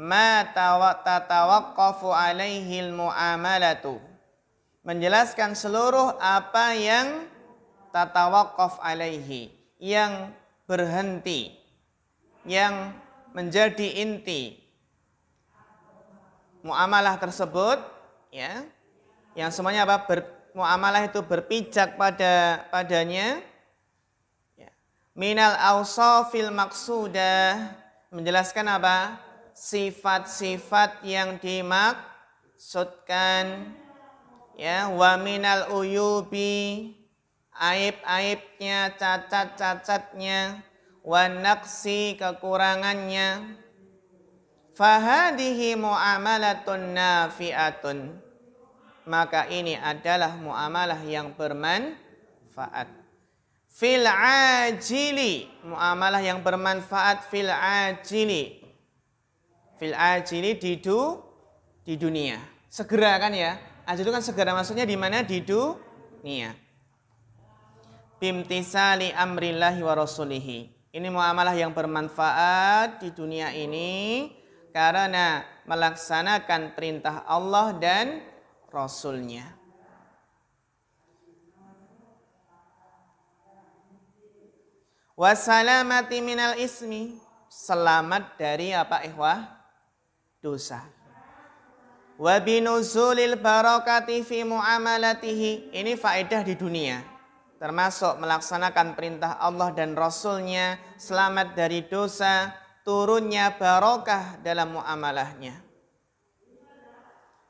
ma tatawaqqafu alaihi almu'amalatu menjelaskan seluruh apa yang tatawaqqaf alaihi yang berhenti yang menjadi inti muamalah tersebut ya yang semuanya apa ber, muamalah itu berpijak pada padanya minal awsafil maksudah menjelaskan apa? sifat-sifat yang dimaksudkan ya wa minal uyubi aib-aibnya cacat-cacatnya wa naqsi kekurangannya fahadihi muamalatun nafiatun maka ini adalah muamalah yang bermanfaat fil ajili muamalah yang bermanfaat fil ajili fil ajili di du, di dunia segera kan ya ajil itu kan segera maksudnya di mana di dunia bimtisali amrillahi wa rasulihi ini muamalah yang bermanfaat di dunia ini karena melaksanakan perintah Allah dan Rasulnya. Wasalamati minal ismi. Selamat dari apa ikhwah? Dosa. Wabinuzulil barakati fi muamalatihi. Ini faedah di dunia. Termasuk melaksanakan perintah Allah dan Rasulnya. Selamat dari dosa. Turunnya barokah dalam muamalahnya.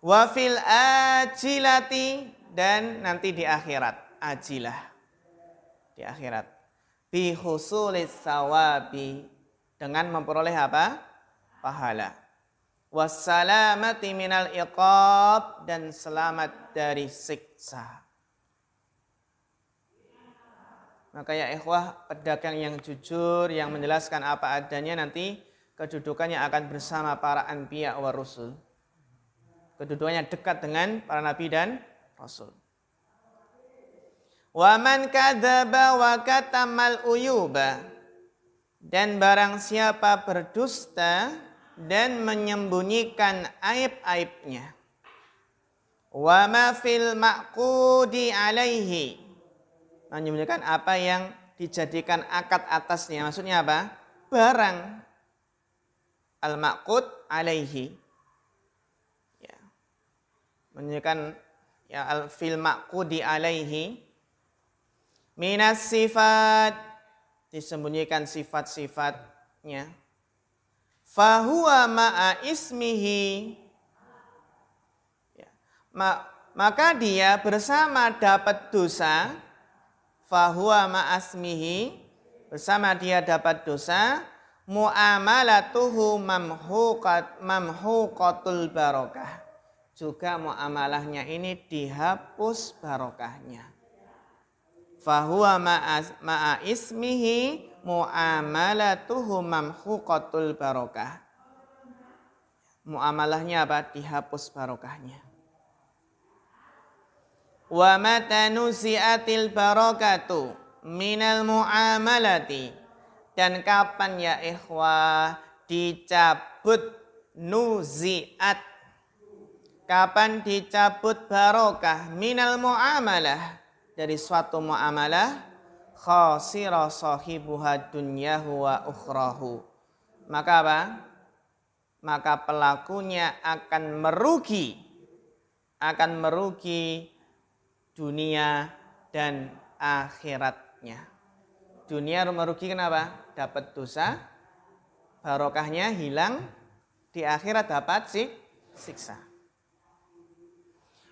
Wafil ajilati. Dan nanti di akhirat. Ajilah. Di akhirat bihusulis sawabi dengan memperoleh apa? pahala. Wassalamati minal iqab dan selamat dari siksa. Maka ya ikhwah, pedagang yang jujur, yang menjelaskan apa adanya nanti kedudukannya akan bersama para anbiya wa rusul. Kedudukannya dekat dengan para nabi dan rasul. Wa man kadzaba wa katamal uyuba. Dan barang siapa berdusta dan menyembunyikan aib-aibnya. Wa ma fil ma'qudi alaihi. Menyembunyikan apa yang dijadikan akad atasnya. Maksudnya apa? Barang. Al-ma'qud alaihi. Ya. Menyembunyikan ya al fil ma'qudi alaihi Minas sifat disembunyikan sifat-sifatnya. Fahuwa ma'a ismihi. Ya. Ma, maka dia bersama dapat dosa. Fahuwa ma'asmihi. Bersama dia dapat dosa. Mu'amalatuhu mamhuqat, mamhuqatul barokah. Juga muamalahnya ini dihapus barokahnya fahuwa ma'a ismihi mu'amalatuhu mamhuqatul barokah. Mu'amalahnya apa? Dihapus barokahnya. Wa mata nusi'atil barokatu minal mu'amalati. Dan kapan ya ikhwah dicabut nuzi'at. Kapan dicabut barokah minal mu'amalah dari suatu muamalah khasira sahibuha dunyahu wa ukhrahu. Maka apa? Maka pelakunya akan merugi akan merugi dunia dan akhiratnya. Dunia merugi kenapa? Dapat dosa, barokahnya hilang, di akhirat dapat sih siksa.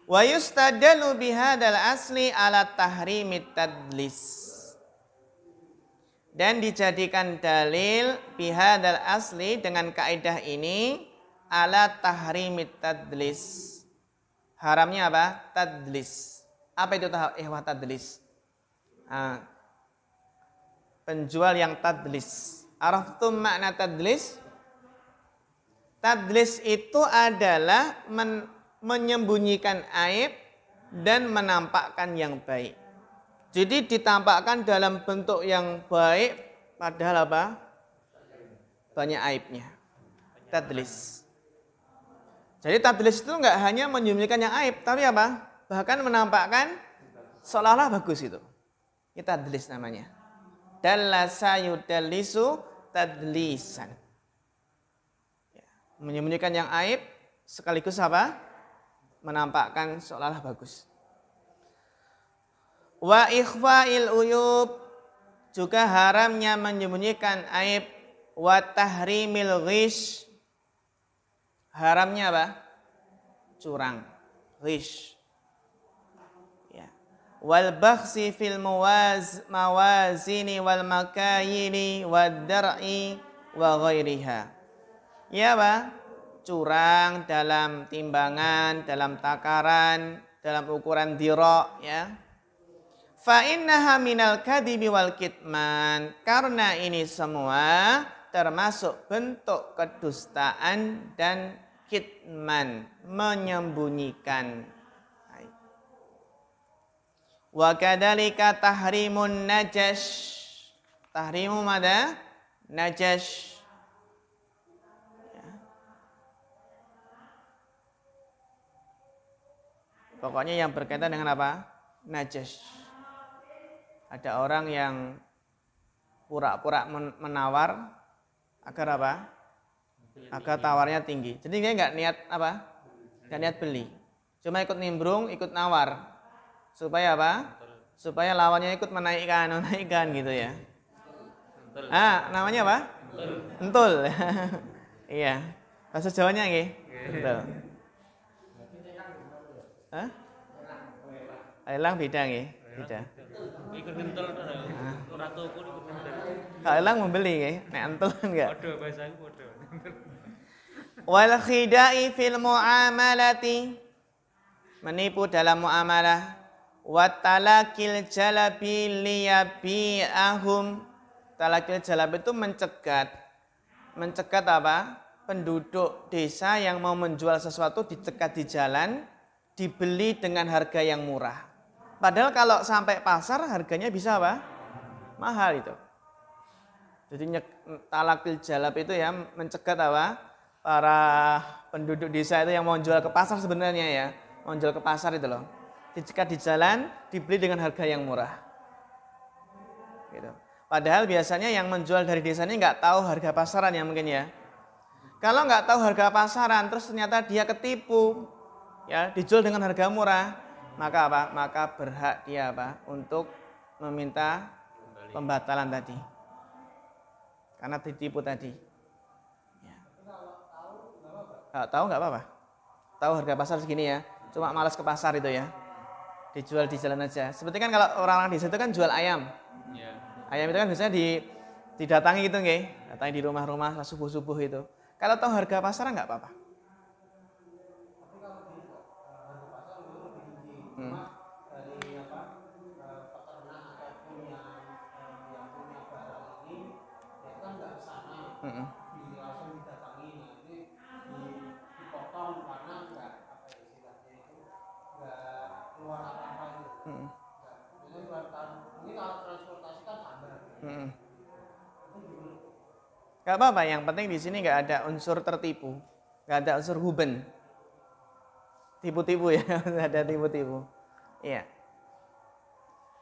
Wa yustadalu bihadal asli ala tahrimit tadlis. Dan dijadikan dalil bihadal asli dengan kaidah ini ala tahrimit tadlis. Haramnya apa? Tadlis. Apa itu tahap ihwa tadlis? Ah, penjual yang tadlis. Araftum makna tadlis? Tadlis itu adalah men menyembunyikan aib dan menampakkan yang baik. Jadi ditampakkan dalam bentuk yang baik padahal apa? Banyak aibnya. Tadlis. Jadi tadlis itu nggak hanya menyembunyikan yang aib, tapi apa? Bahkan menampakkan seolah-olah bagus itu. Ini tadlis namanya. Dallasa yudallisu tadlisan. Ya. Menyembunyikan yang aib sekaligus apa? menampakkan seolah-olah bagus. Wa ikhfa'il uyub juga haramnya menyembunyikan aib wa tahrimil ghish haramnya apa? curang ghish ya wal bakhsi fil mawaz mawazini wal makayini wad dar'i wa ghairiha ya Pak curang dalam timbangan, dalam takaran, dalam ukuran dirok ya. Fa innaha minal kadibi wal kitman. Karena ini semua termasuk bentuk kedustaan dan kitman, menyembunyikan. Wa kadalika tahrimun najash. Tahrimu mada? Najash. Pokoknya yang berkaitan dengan apa? Najas. Ada orang yang pura-pura menawar agar apa? Agar tawarnya tinggi. Jadi dia nggak niat apa? Nggak niat beli. Cuma ikut nimbrung, ikut nawar. Supaya apa? Supaya lawannya ikut menaikkan, [laughs] menaikkan gitu ya. Ah, namanya apa? Entul. [laughs] iya. Bahasa Jawanya nggih? Entul. Hah? Elang beda nggih, ya, beda. Iku ngentul ora tuku niku elang membeli nggih, ya, nek entul [laughs] enggak. Padha bahasa iku padha. Wal khida'i fil muamalati menipu dalam muamalah talakil jalabi liyabi'ahum talakil jalabi itu mencegat mencegat apa? penduduk desa yang mau menjual sesuatu dicegat di jalan dibeli dengan harga yang murah. Padahal kalau sampai pasar harganya bisa apa? Mahal itu. Jadi talakil jalab itu ya mencegat apa? Para penduduk desa itu yang mau jual ke pasar sebenarnya ya. Mau jual ke pasar itu loh. Dicegat di jalan, dibeli dengan harga yang murah. Gitu. Padahal biasanya yang menjual dari desa ini nggak tahu harga pasaran ya mungkin ya. Kalau nggak tahu harga pasaran, terus ternyata dia ketipu, ya dijual dengan harga murah, maka apa? Maka berhak dia apa? Untuk meminta pembatalan tadi. Karena ditipu tadi. Ya. tahu nggak apa-apa? Tahu harga pasar segini ya. Cuma malas ke pasar itu ya. Dijual di jalan aja. Seperti kan kalau orang-orang di situ kan jual ayam. Ya. Ayam itu kan biasanya di didatangi gitu nggih, datangi di rumah-rumah subuh-subuh itu. Kalau tahu harga pasar nggak apa-apa. hmm. dari apa eh, peternak ataupun yang yang punya barang ini dia kan nggak ke sana hmm. langsung didatangi nanti dipotong karena nggak apa ya istilahnya itu nggak keluar apa apa itu hmm. jadi keluar kan, ini kalau transportasi kan tambah hmm. Gak apa-apa, yang penting di sini nggak ada unsur tertipu, nggak ada unsur huben tipu-tipu ya [laughs] ada tipu-tipu iya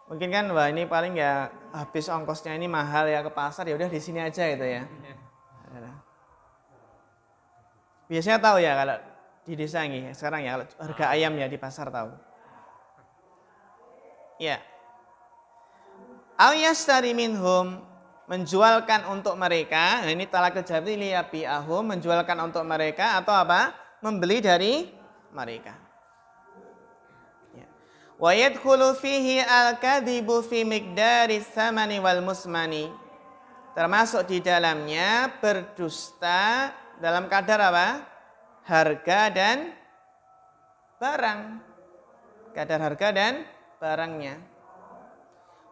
mungkin kan wah ini paling ya habis ongkosnya ini mahal ya ke pasar ya udah di sini aja gitu ya iya. Iya. biasanya tahu ya kalau di desa ini sekarang ya harga ah. ayam ya di pasar tahu ya Awyas dari minhum menjualkan untuk mereka. Nah, ini talak kejati ahum menjualkan untuk mereka atau apa? Membeli dari mereka. Ya. Wa yadkhulu fihi al-kadhibu fi miqdari samani wal musmani. Termasuk di dalamnya berdusta dalam kadar apa? Harga dan barang. Kadar harga dan barangnya.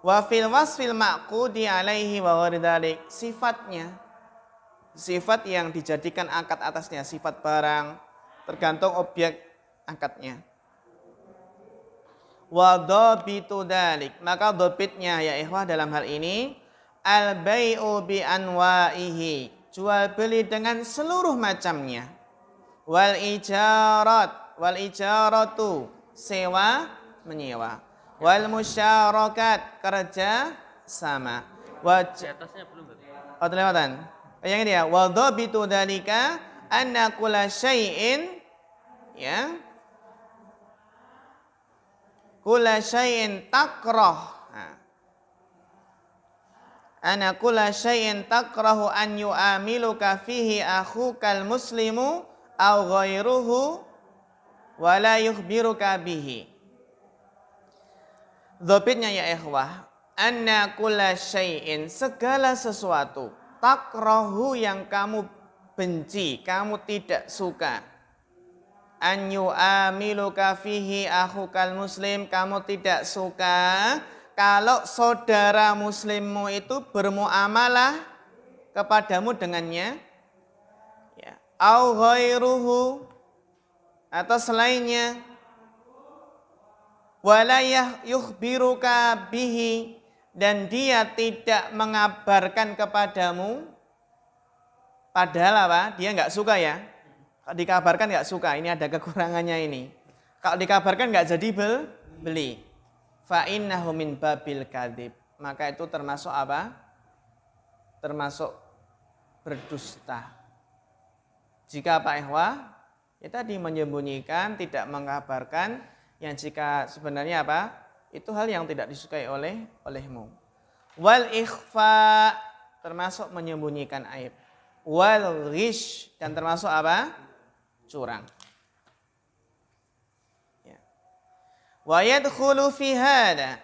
Wa fil wasfil ma'qudi alaihi wa ghairi sifatnya sifat yang dijadikan akad atasnya, sifat barang, tergantung objek angkatnya. Wa dhabitu dalik. Maka dhabitnya ya ikhwah dalam hal ini al bayu bi anwa'ihi. Jual beli dengan seluruh macamnya. Wal ijarat, wal ijaratu sewa menyewa. Wal musyarakat kerja sama. Wajah atasnya belum Oh, Bayangin ya, wa dhabitu dalika anna kula syai'in ya kula syai'in takrah. Ana kula syai'in takrahu an yu'amiluka fihi akhukal muslimu au ghairuhu wa la yukhbiruka bihi. Dopitnya ya ikhwah, anna kula syai'in segala sesuatu takrohu yang kamu benci, kamu tidak suka an yu'amiluka fihi akhukal muslim kamu tidak suka kalau saudara muslimmu itu bermuamalah kepadamu dengannya ya au ghairuhu atau selainnya walayah yukhbiruka bihi dan dia tidak mengabarkan kepadamu padahal apa dia nggak suka ya dikabarkan nggak suka, ini ada kekurangannya ini. Kalau dikabarkan nggak jadi bel, beli. Fa'innahu babil kadib. Maka itu termasuk apa? Termasuk berdusta. Jika Pak Ehwa, ya tadi menyembunyikan, tidak mengabarkan, yang jika sebenarnya apa? Itu hal yang tidak disukai oleh olehmu. Wal ikhfa termasuk menyembunyikan aib. Wal ghish dan termasuk apa? curang. Ya. Wa yadkhulu fi hada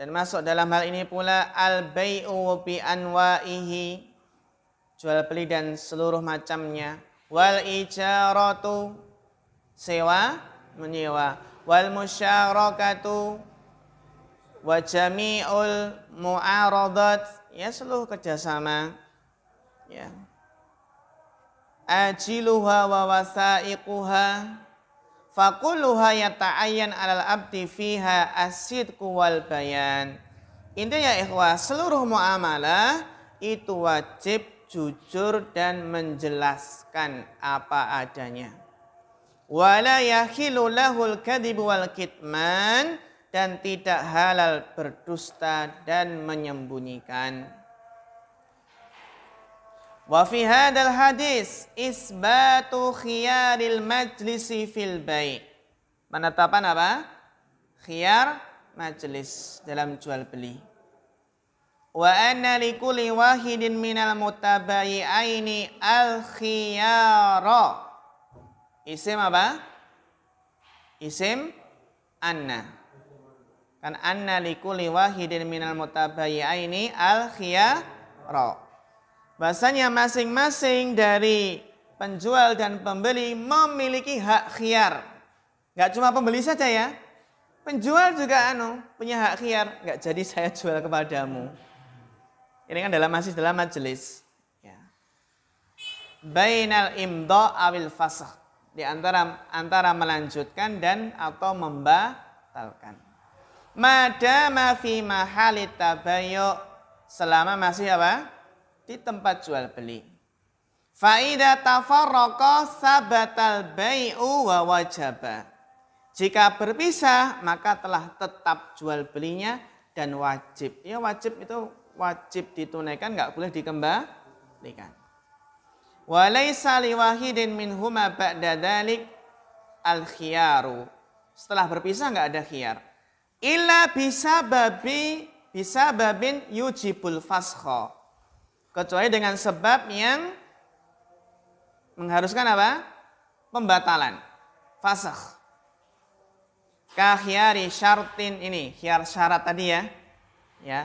dan masuk dalam hal ini pula al bai'u bi anwa'ihi jual beli dan seluruh macamnya wal ijaratu sewa menyewa wal musyarakatu wa jami'ul mu'aradat ya seluruh kerjasama ya ajiluha wa wasaiquha fakulluha yata'ayyan alal abdi fiha asidku wal bayan intinya ikhwah seluruh muamalah itu wajib jujur dan menjelaskan apa adanya wala yakhilu lahul kadibu wal kitman dan tidak halal berdusta dan menyembunyikan. Wa fi hadal hadis isbatu khiyaril majlisi fil bai. Menetapkan apa? Khiyar majlis dalam jual beli. Wa anna kulli wahidin minal mutabayi'aini al khiyara. Isim apa? Isim anna. Kan anna kulli wahidin minal mutabayi'aini al khiyara. Bahasanya masing-masing dari penjual dan pembeli memiliki hak khiar. Nggak cuma pembeli saja ya. Penjual juga anu punya hak khiar. Nggak jadi saya jual kepadamu. Ini kan dalam masih dalam majelis. Ya. Bainal imdo awil fasah. Di antara, antara melanjutkan dan atau membatalkan. Madama fi mahalit tabayyuk. Selama masih apa? di tempat jual beli. Faida tafarroko sabatal bayu wa wajaba. Jika berpisah maka telah tetap jual belinya dan wajib. Ya wajib itu wajib ditunaikan nggak boleh dikembalikan. Walaysa liwahidin minhuma ba'da dhalik al khiyaru. Setelah berpisah nggak ada khiyar. Illa bisa babi bisa babin yujibul fasho kecuali dengan sebab yang mengharuskan apa? Pembatalan. Fasakh. Kahyari syartin ini, hiar syarat tadi ya. Ya.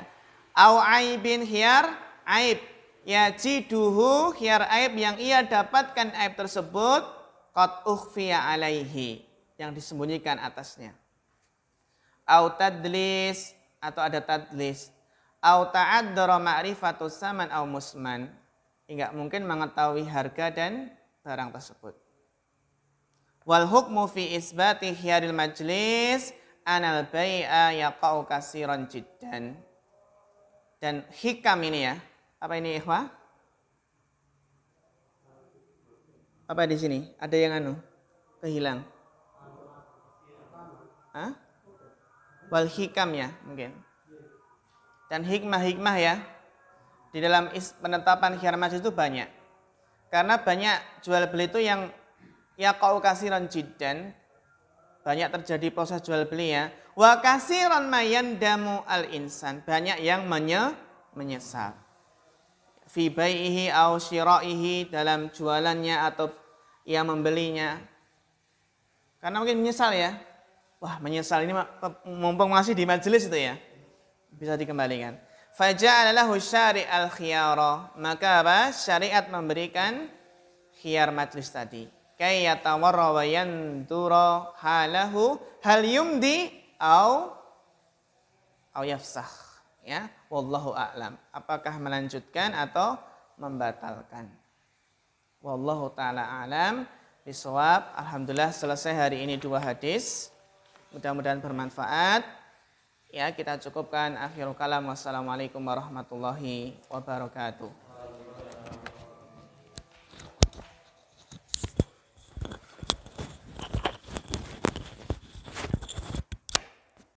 Au aibin hiar aib. Ya jiduhu hiar aib yang ia dapatkan aib tersebut qad ukhfiya alaihi yang disembunyikan atasnya. Au tadlis atau ada tadlis au ta'addara ma'rifatu saman au musman hingga mungkin mengetahui harga dan barang tersebut. Wal hukmu fi isbati hiyaril majlis anal bai'a yaqau kasiran jiddan. Dan hikam ini ya. Apa ini ikhwah? Apa di sini? Ada yang anu? Kehilang. Hah? Wal hikam ya mungkin. Dan hikmah-hikmah ya, di dalam penetapan khiyar majlis itu banyak. Karena banyak jual beli itu yang ya kau kasiran dan banyak terjadi proses jual beli ya. Wa ron mayan damu al insan, banyak yang menye, menyesal. Fi baihi au shiroihi dalam jualannya atau ia membelinya. Karena mungkin menyesal ya. Wah menyesal ini mumpung masih di majelis itu ya bisa dikembalikan faja'ala lahu syari' al khiyara maka apa syariat memberikan khiyar majlis tadi kay yatawarra wa yantura halahu hal yumdi au au yafsah ya wallahu a'lam apakah melanjutkan atau membatalkan wallahu taala alam bisawab alhamdulillah selesai hari ini dua hadis mudah-mudahan bermanfaat Ya, kita cukupkan akhirul kalam. Wassalamualaikum warahmatullahi wabarakatuh.